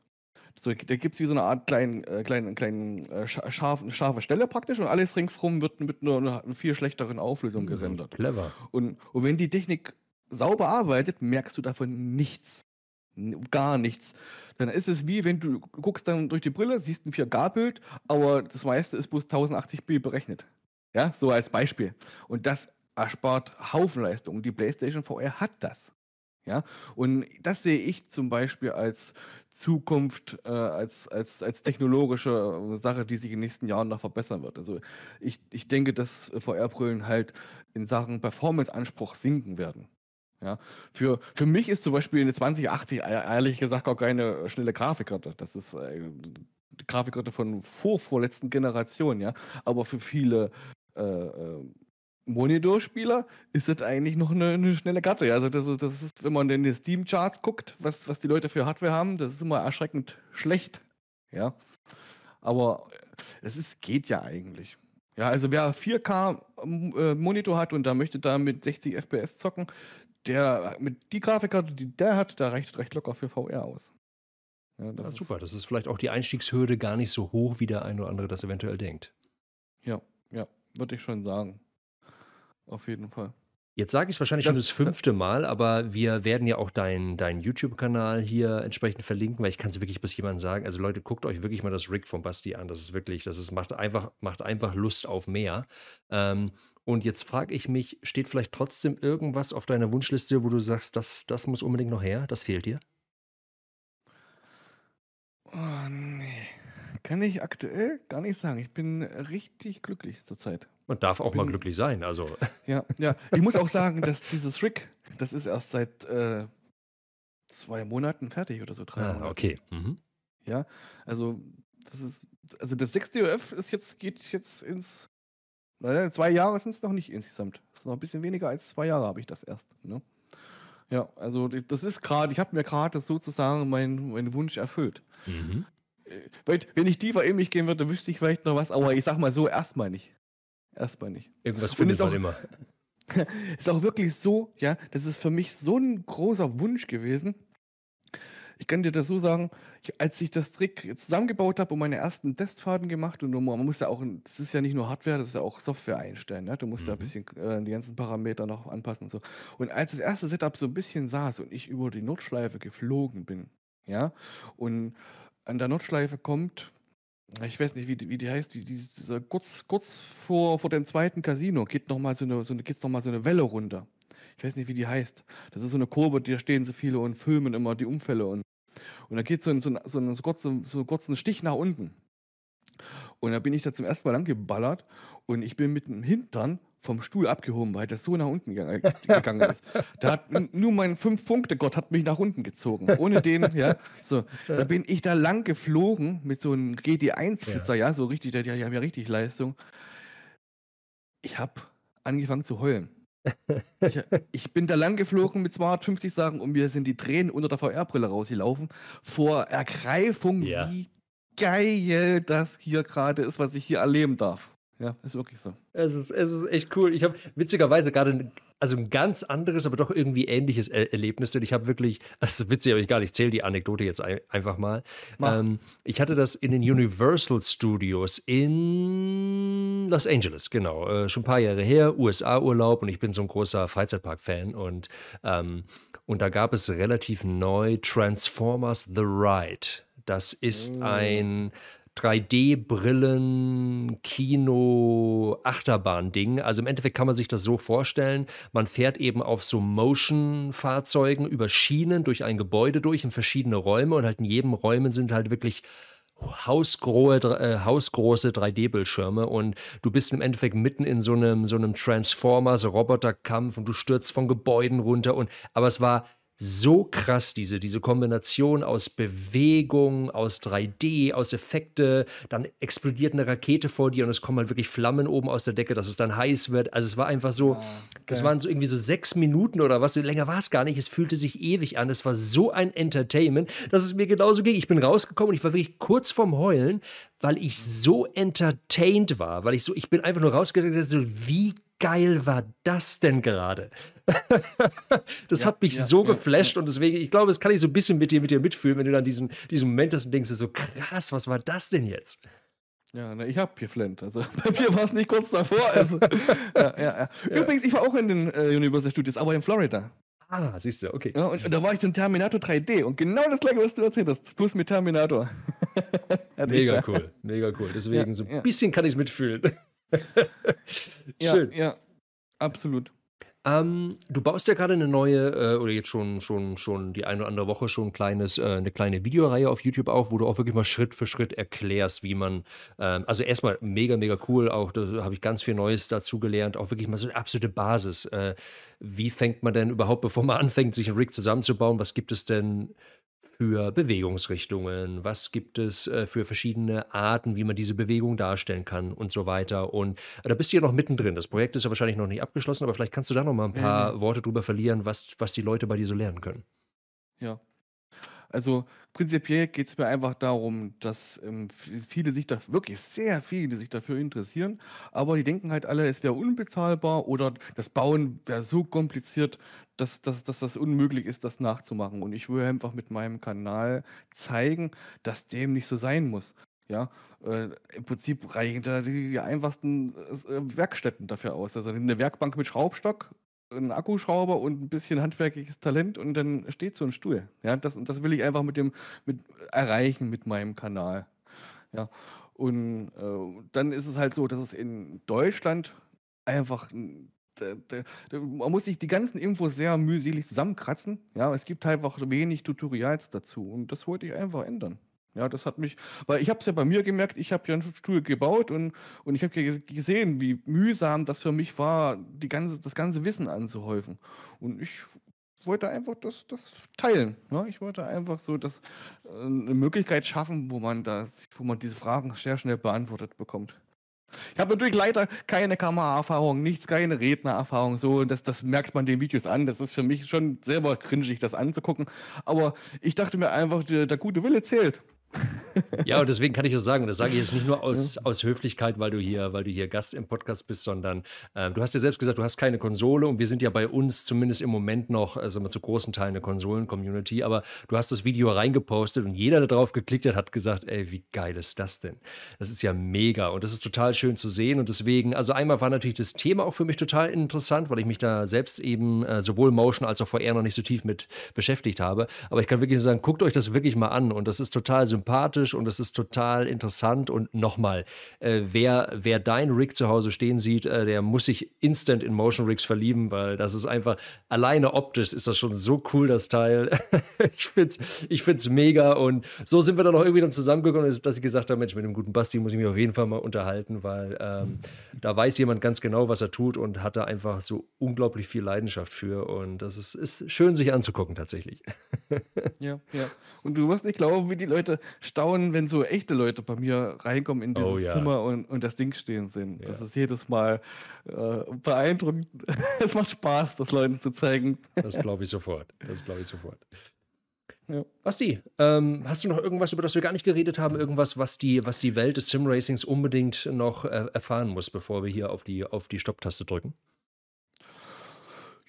So, da gibt es wie so eine Art kleinen, äh, kleinen, kleinen äh, scharf, scharfe Stelle praktisch und alles ringsrum wird mit einer, einer viel schlechteren Auflösung hm, gerendert. Clever. Und, und wenn die Technik sauber arbeitet, merkst du davon nichts. Gar nichts. Dann ist es wie, wenn du guckst dann durch die Brille, siehst ein 4K-Bild, aber das meiste ist bloß 1080p berechnet. Ja, so als Beispiel. Und das erspart Haufen Leistung. Die PlayStation VR hat das. Ja, und das sehe ich zum Beispiel als Zukunft, äh, als, als, als technologische äh, Sache, die sich in den nächsten Jahren noch verbessern wird. Also ich, ich denke, dass VR-Brillen halt in Sachen Performance-Anspruch sinken werden. Ja, für, für mich ist zum Beispiel eine 2080 e-, ehrlich gesagt gar keine äh, schnelle Grafikkarte. Das ist äh, Grafikkarte von vor, vorletzten Generation, ja. Aber für viele äh, äh, Monitorspieler ist das eigentlich noch eine, eine schnelle Karte. Ja? Also das, das, ist, wenn man in den Steam-Charts guckt, was, was die Leute für Hardware haben, das ist immer erschreckend schlecht. Ja. Aber äh, es geht ja eigentlich. Ja, also wer 4K-Monitor äh, hat und da möchte da mit 60 FPS zocken, der mit die Grafikkarte, die der hat, da reicht recht locker für VR aus. Ja, das, das ist super. Das ist vielleicht auch die Einstiegshürde gar nicht so hoch, wie der ein oder andere das eventuell denkt. Ja, ja, würde ich schon sagen. Auf jeden Fall. Jetzt sage ich es wahrscheinlich das, schon das fünfte Mal, aber wir werden ja auch deinen dein YouTube-Kanal hier entsprechend verlinken, weil ich kann es wirklich bis jemandem sagen. Also Leute, guckt euch wirklich mal das Rig von Basti an. Das ist wirklich, das ist, macht einfach, macht einfach Lust auf mehr. Ähm, und jetzt frage ich mich, steht vielleicht trotzdem irgendwas auf deiner Wunschliste, wo du sagst, das, das muss unbedingt noch her, das fehlt dir? Oh, nee. Kann ich aktuell gar nicht sagen. Ich bin richtig glücklich zurzeit. Man darf auch bin, mal glücklich sein, also. Ja, ja. Ich muss auch sagen, dass dieses Rick, das ist erst seit äh, zwei Monaten fertig oder so, drei ah, Monate. Okay. Mhm. Ja, also das ist, also das sechste UF ist jetzt, geht jetzt ins Ne, zwei Jahre sind es noch nicht insgesamt. Das ist noch ein bisschen weniger als zwei Jahre habe ich das erst. Ne? Ja, also das ist gerade, ich habe mir gerade sozusagen meinen mein Wunsch erfüllt. Mhm. Äh, wenn ich tiefer in mich gehen würde, wüsste ich vielleicht noch was, aber ich sag mal so, erstmal nicht. Erstmal nicht. Irgendwas findet man auch, immer. ist auch wirklich so, ja, das ist für mich so ein großer Wunsch gewesen, ich kann dir das so sagen, ich, als ich das Trick zusammengebaut habe und meine ersten Testfaden gemacht und man muss ja auch, das ist ja nicht nur Hardware, das ist ja auch Software einstellen. Ne? Du musst mhm. ja ein mhm. bisschen äh, die ganzen Parameter noch anpassen und so. Und als das erste Setup so ein bisschen saß und ich über die Notschleife geflogen bin, ja, und an der Notschleife kommt, ich weiß nicht, wie, die, wie die heißt, wie diese, kurz, kurz vor, vor dem zweiten Casino geht noch so so eine, nochmal so eine Welle runter ich weiß nicht, wie die heißt. Das ist so eine Kurve, da stehen so viele und filmen immer die Unfälle. Und, und da geht so ein, so, ein, so, ein, so, kurz, so kurz ein Stich nach unten. Und da bin ich da zum ersten Mal angeballert und ich bin mit dem Hintern vom Stuhl abgehoben, weil das so nach unten äh, gegangen ist. Da hat nur mein Fünf-Punkte-Gott hat mich nach unten gezogen. Ohne den, ja, so. Da bin ich da lang geflogen mit so einem gd 1 flitzer ja. ja. so richtig, der, hat ja richtig Leistung. Ich habe angefangen zu heulen ich, ich, bin da lang geflogen mit 250 Sachen und mir sind die Tränen unter der VR-Brille rausgelaufen vor Ergreifung, ja. wie geil das hier gerade ist, was ich hier erleben darf. Ja, ist wirklich so. Es ist, es ist echt cool. Ich habe witzigerweise gerade ein, also ein ganz anderes, aber doch irgendwie ähnliches er Erlebnis, denn ich habe wirklich, das ist witzig, aber ich gar nicht zähle die Anekdote jetzt ein, einfach mal. Ähm, ich hatte das in den Universal Studios in Los Angeles, genau, äh, schon ein paar Jahre her, USA-Urlaub und ich bin so ein großer Freizeitpark-Fan und, ähm, und da gab es relativ neu Transformers The Ride. Das ist oh. ein 3D-Brillen, Kino, Achterbahn-Ding. Also im Endeffekt kann man sich das so vorstellen. Man fährt eben auf so Motion-Fahrzeugen über Schienen durch ein Gebäude durch in verschiedene Räume und halt in jedem Räumen sind halt wirklich hausgrohe, äh, hausgroße 3D-Bildschirme und du bist im Endeffekt mitten in so einem, so einem Transformers-Roboterkampf und du stürzt von Gebäuden runter und aber es war so krass, diese, diese Kombination aus Bewegung, aus 3D, aus Effekte. Dann explodiert eine Rakete vor dir und es kommen halt wirklich Flammen oben aus der Decke, dass es dann heiß wird. Also es war einfach so, oh, okay. das waren so irgendwie so sechs Minuten oder was, länger war es gar nicht. Es fühlte sich ewig an. Es war so ein Entertainment, dass es mir genauso ging. Ich bin rausgekommen und ich war wirklich kurz vorm Heulen, weil ich so entertained war, weil ich so, ich bin einfach nur rausgegangen, so, wie geil war das denn gerade? das ja, hat mich ja, so geflasht und deswegen, ich glaube, das kann ich so ein bisschen mit dir, mit dir mitfühlen, wenn du dann diesen, diesen Moment hast und denkst, so krass, was war das denn jetzt? Ja, na, ne, ich hab hier Flint. Also bei mir war es nicht kurz davor. Also, ja, ja, ja. Übrigens, ich war auch in den äh, Universal Studios, aber in Florida. Ah, siehst du, okay. Ja, und, und, da war ich in Terminator 3D und genau das gleiche, was du erzählt hast. Plus mit Terminator. mega ich, cool, mega cool. Deswegen, so ein bisschen kann ich es mitfühlen. Schön. Ja, absolut. Ähm, du baust ja gerade eine neue, äh, oder jetzt schon, schon, schon die eine oder andere Woche schon ein kleines, äh, eine kleine Videoreihe auf YouTube auf, wo du auch wirklich mal Schritt für Schritt erklärst, wie man, ähm, also erstmal mega, mega cool, auch da habe ich ganz viel Neues dazu gelernt, auch wirklich mal so eine absolute Basis. Äh, wie fängt man denn überhaupt, bevor man anfängt, sich einen Rig zusammenzubauen, was gibt es denn für Bewegungsrichtungen, was gibt es äh, für verschiedene Arten, wie man diese Bewegung darstellen kann und so weiter. Und äh, da bist du ja noch mittendrin. Das Projekt ist ja wahrscheinlich noch nicht abgeschlossen, aber vielleicht kannst du da noch mal ein paar ja, mhm. Worte drüber verlieren, was, was die Leute bei dir so lernen können. Ja, also prinzipiell geht es mir einfach darum, dass ähm, viele sich da wirklich sehr viele sich dafür interessieren, aber die denken halt alle, es wäre unbezahlbar oder das Bauen wäre so kompliziert, dass, dass, dass das unmöglich ist, das nachzumachen. Und ich will einfach mit meinem Kanal zeigen, dass dem nicht so sein muss. Ja, äh, im Prinzip reichen da die einfachsten äh, Werkstätten dafür aus. Also eine Werkbank mit Schraubstock einen Akkuschrauber und ein bisschen handwerkliches Talent und dann steht so ein Stuhl. Ja, das, das will ich einfach mit dem mit erreichen mit meinem Kanal. Ja, und äh, dann ist es halt so, dass es in Deutschland einfach da, da, da, man muss sich die ganzen Infos sehr mühselig zusammenkratzen. Ja, es gibt halt auch wenig Tutorials dazu und das wollte ich einfach ändern. Ja, das hat mich, weil ich habe es ja bei mir gemerkt, ich habe ja einen Stuhl gebaut und, und ich habe gesehen, wie mühsam das für mich war, die ganze, das ganze Wissen anzuhäufen. Und ich wollte einfach das, das teilen. Ne? Ich wollte einfach so das, äh, eine Möglichkeit schaffen, wo man, das, wo man diese Fragen sehr schnell beantwortet bekommt. Ich habe natürlich leider keine Kameraerfahrung, nichts, keine Rednererfahrung, so, das, das merkt man den Videos an. Das ist für mich schon selber cringig, das anzugucken. Aber ich dachte mir einfach, der, der gute Wille zählt. ja, und deswegen kann ich das sagen. Und das sage ich jetzt nicht nur aus, aus Höflichkeit, weil du hier, weil du hier Gast im Podcast bist, sondern äh, du hast ja selbst gesagt, du hast keine Konsole und wir sind ja bei uns zumindest im Moment noch, also zu großen Teilen eine Konsolen-Community, aber du hast das Video reingepostet und jeder, der drauf geklickt hat, hat gesagt, ey, wie geil ist das denn? Das ist ja mega und das ist total schön zu sehen. Und deswegen, also einmal war natürlich das Thema auch für mich total interessant, weil ich mich da selbst eben äh, sowohl Motion als auch VR noch nicht so tief mit beschäftigt habe. Aber ich kann wirklich sagen, guckt euch das wirklich mal an und das ist total sympathisch sympathisch und es ist total interessant. Und nochmal, äh, wer, wer dein Rig zu Hause stehen sieht, äh, der muss sich instant in Motion Rigs verlieben, weil das ist einfach, alleine optisch ist das schon so cool, das Teil. ich finde es ich find's mega und so sind wir dann auch irgendwie dann zusammengekommen, dass ich gesagt habe, Mensch, mit dem guten Basti muss ich mich auf jeden Fall mal unterhalten, weil ähm, da weiß jemand ganz genau, was er tut und hat da einfach so unglaublich viel Leidenschaft für und das ist, ist schön, sich anzugucken tatsächlich. ja, ja. Und du musst nicht glauben, wie die Leute staunen, wenn so echte Leute bei mir reinkommen in dieses oh, ja. Zimmer und, und das Ding stehen sehen. Ja. Das ist jedes Mal äh, beeindruckend. es macht Spaß, das Leuten zu zeigen. das glaube ich sofort. Das glaube ich sofort. Ja. Basti, ähm, hast du noch irgendwas, über das wir gar nicht geredet haben? Irgendwas, was die, was die Welt des Simracings unbedingt noch äh, erfahren muss, bevor wir hier auf die, auf die Stopptaste drücken?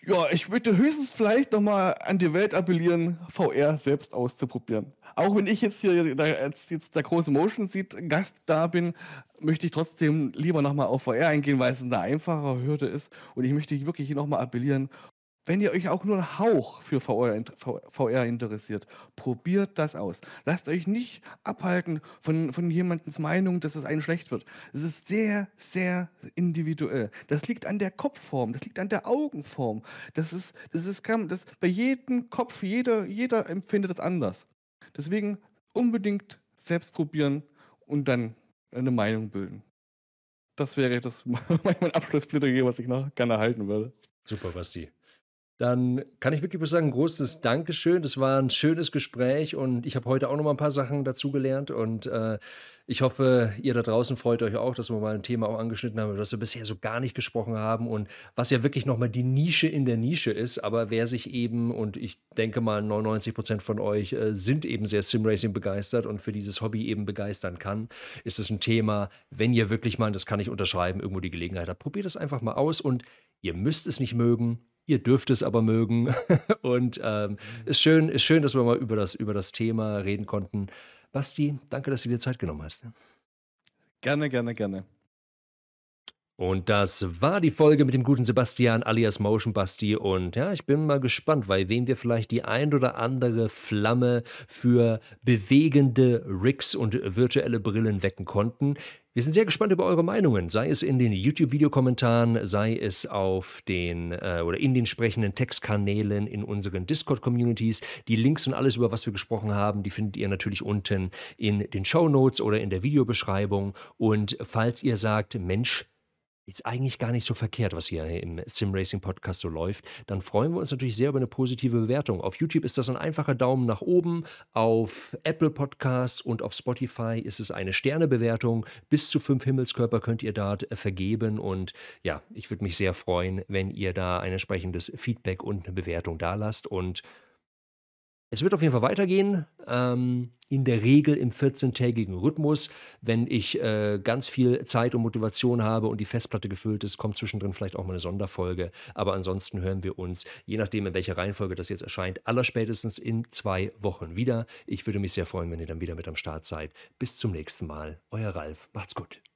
Ja, ich würde höchstens vielleicht nochmal an die Welt appellieren, VR selbst auszuprobieren. Auch wenn ich jetzt hier da, als jetzt der große Motion Seat Gast da bin, möchte ich trotzdem lieber nochmal auf VR eingehen, weil es eine einfache Hürde ist. Und ich möchte wirklich nochmal appellieren, wenn ihr euch auch nur einen Hauch für VR, VR interessiert, probiert das aus. Lasst euch nicht abhalten von, von jemandens Meinung, dass es einem schlecht wird. Es ist sehr, sehr individuell. Das liegt an der Kopfform, das liegt an der Augenform. Das ist, das ist, das, bei jedem Kopf, jeder, jeder empfindet das anders. Deswegen unbedingt selbst probieren und dann eine Meinung bilden. Das wäre das mein Abschlussplädoyer, was ich noch gerne halten würde. Super, Basti. Dann kann ich wirklich sagen, großes Dankeschön. Das war ein schönes Gespräch und ich habe heute auch noch mal ein paar Sachen dazugelernt. Und äh, ich hoffe, ihr da draußen freut euch auch, dass wir mal ein Thema auch angeschnitten haben, über das wir bisher so gar nicht gesprochen haben und was ja wirklich nochmal die Nische in der Nische ist. Aber wer sich eben, und ich denke mal, 99 Prozent von euch äh, sind eben sehr Simracing begeistert und für dieses Hobby eben begeistern kann, ist es ein Thema, wenn ihr wirklich mal, das kann ich unterschreiben, irgendwo die Gelegenheit habt, probiert es einfach mal aus und ihr müsst es nicht mögen Ihr dürft es aber mögen. Und ähm, mhm. ist schön, ist schön, dass wir mal über das, über das Thema reden konnten. Basti, danke, dass du dir Zeit genommen hast. Ne? Gerne, gerne, gerne. Und das war die Folge mit dem guten Sebastian alias Motion Basti. Und ja, ich bin mal gespannt, bei wem wir vielleicht die ein oder andere Flamme für bewegende Rigs und virtuelle Brillen wecken konnten. Wir sind sehr gespannt über eure Meinungen, sei es in den YouTube-Videokommentaren, sei es auf den äh, oder in den sprechenden Textkanälen, in unseren Discord-Communities. Die Links und alles, über was wir gesprochen haben, die findet ihr natürlich unten in den Show Notes oder in der Videobeschreibung. Und falls ihr sagt, Mensch, ist eigentlich gar nicht so verkehrt, was hier im Simracing Podcast so läuft, dann freuen wir uns natürlich sehr über eine positive Bewertung. Auf YouTube ist das ein einfacher Daumen nach oben, auf Apple Podcasts und auf Spotify ist es eine Sternebewertung. Bis zu fünf Himmelskörper könnt ihr da äh, vergeben und ja, ich würde mich sehr freuen, wenn ihr da ein entsprechendes Feedback und eine Bewertung da lasst und es wird auf jeden Fall weitergehen, ähm, in der Regel im 14-tägigen Rhythmus. Wenn ich äh, ganz viel Zeit und Motivation habe und die Festplatte gefüllt ist, kommt zwischendrin vielleicht auch mal eine Sonderfolge. Aber ansonsten hören wir uns, je nachdem, in welcher Reihenfolge das jetzt erscheint, allerspätestens in zwei Wochen wieder. Ich würde mich sehr freuen, wenn ihr dann wieder mit am Start seid. Bis zum nächsten Mal. Euer Ralf. Macht's gut.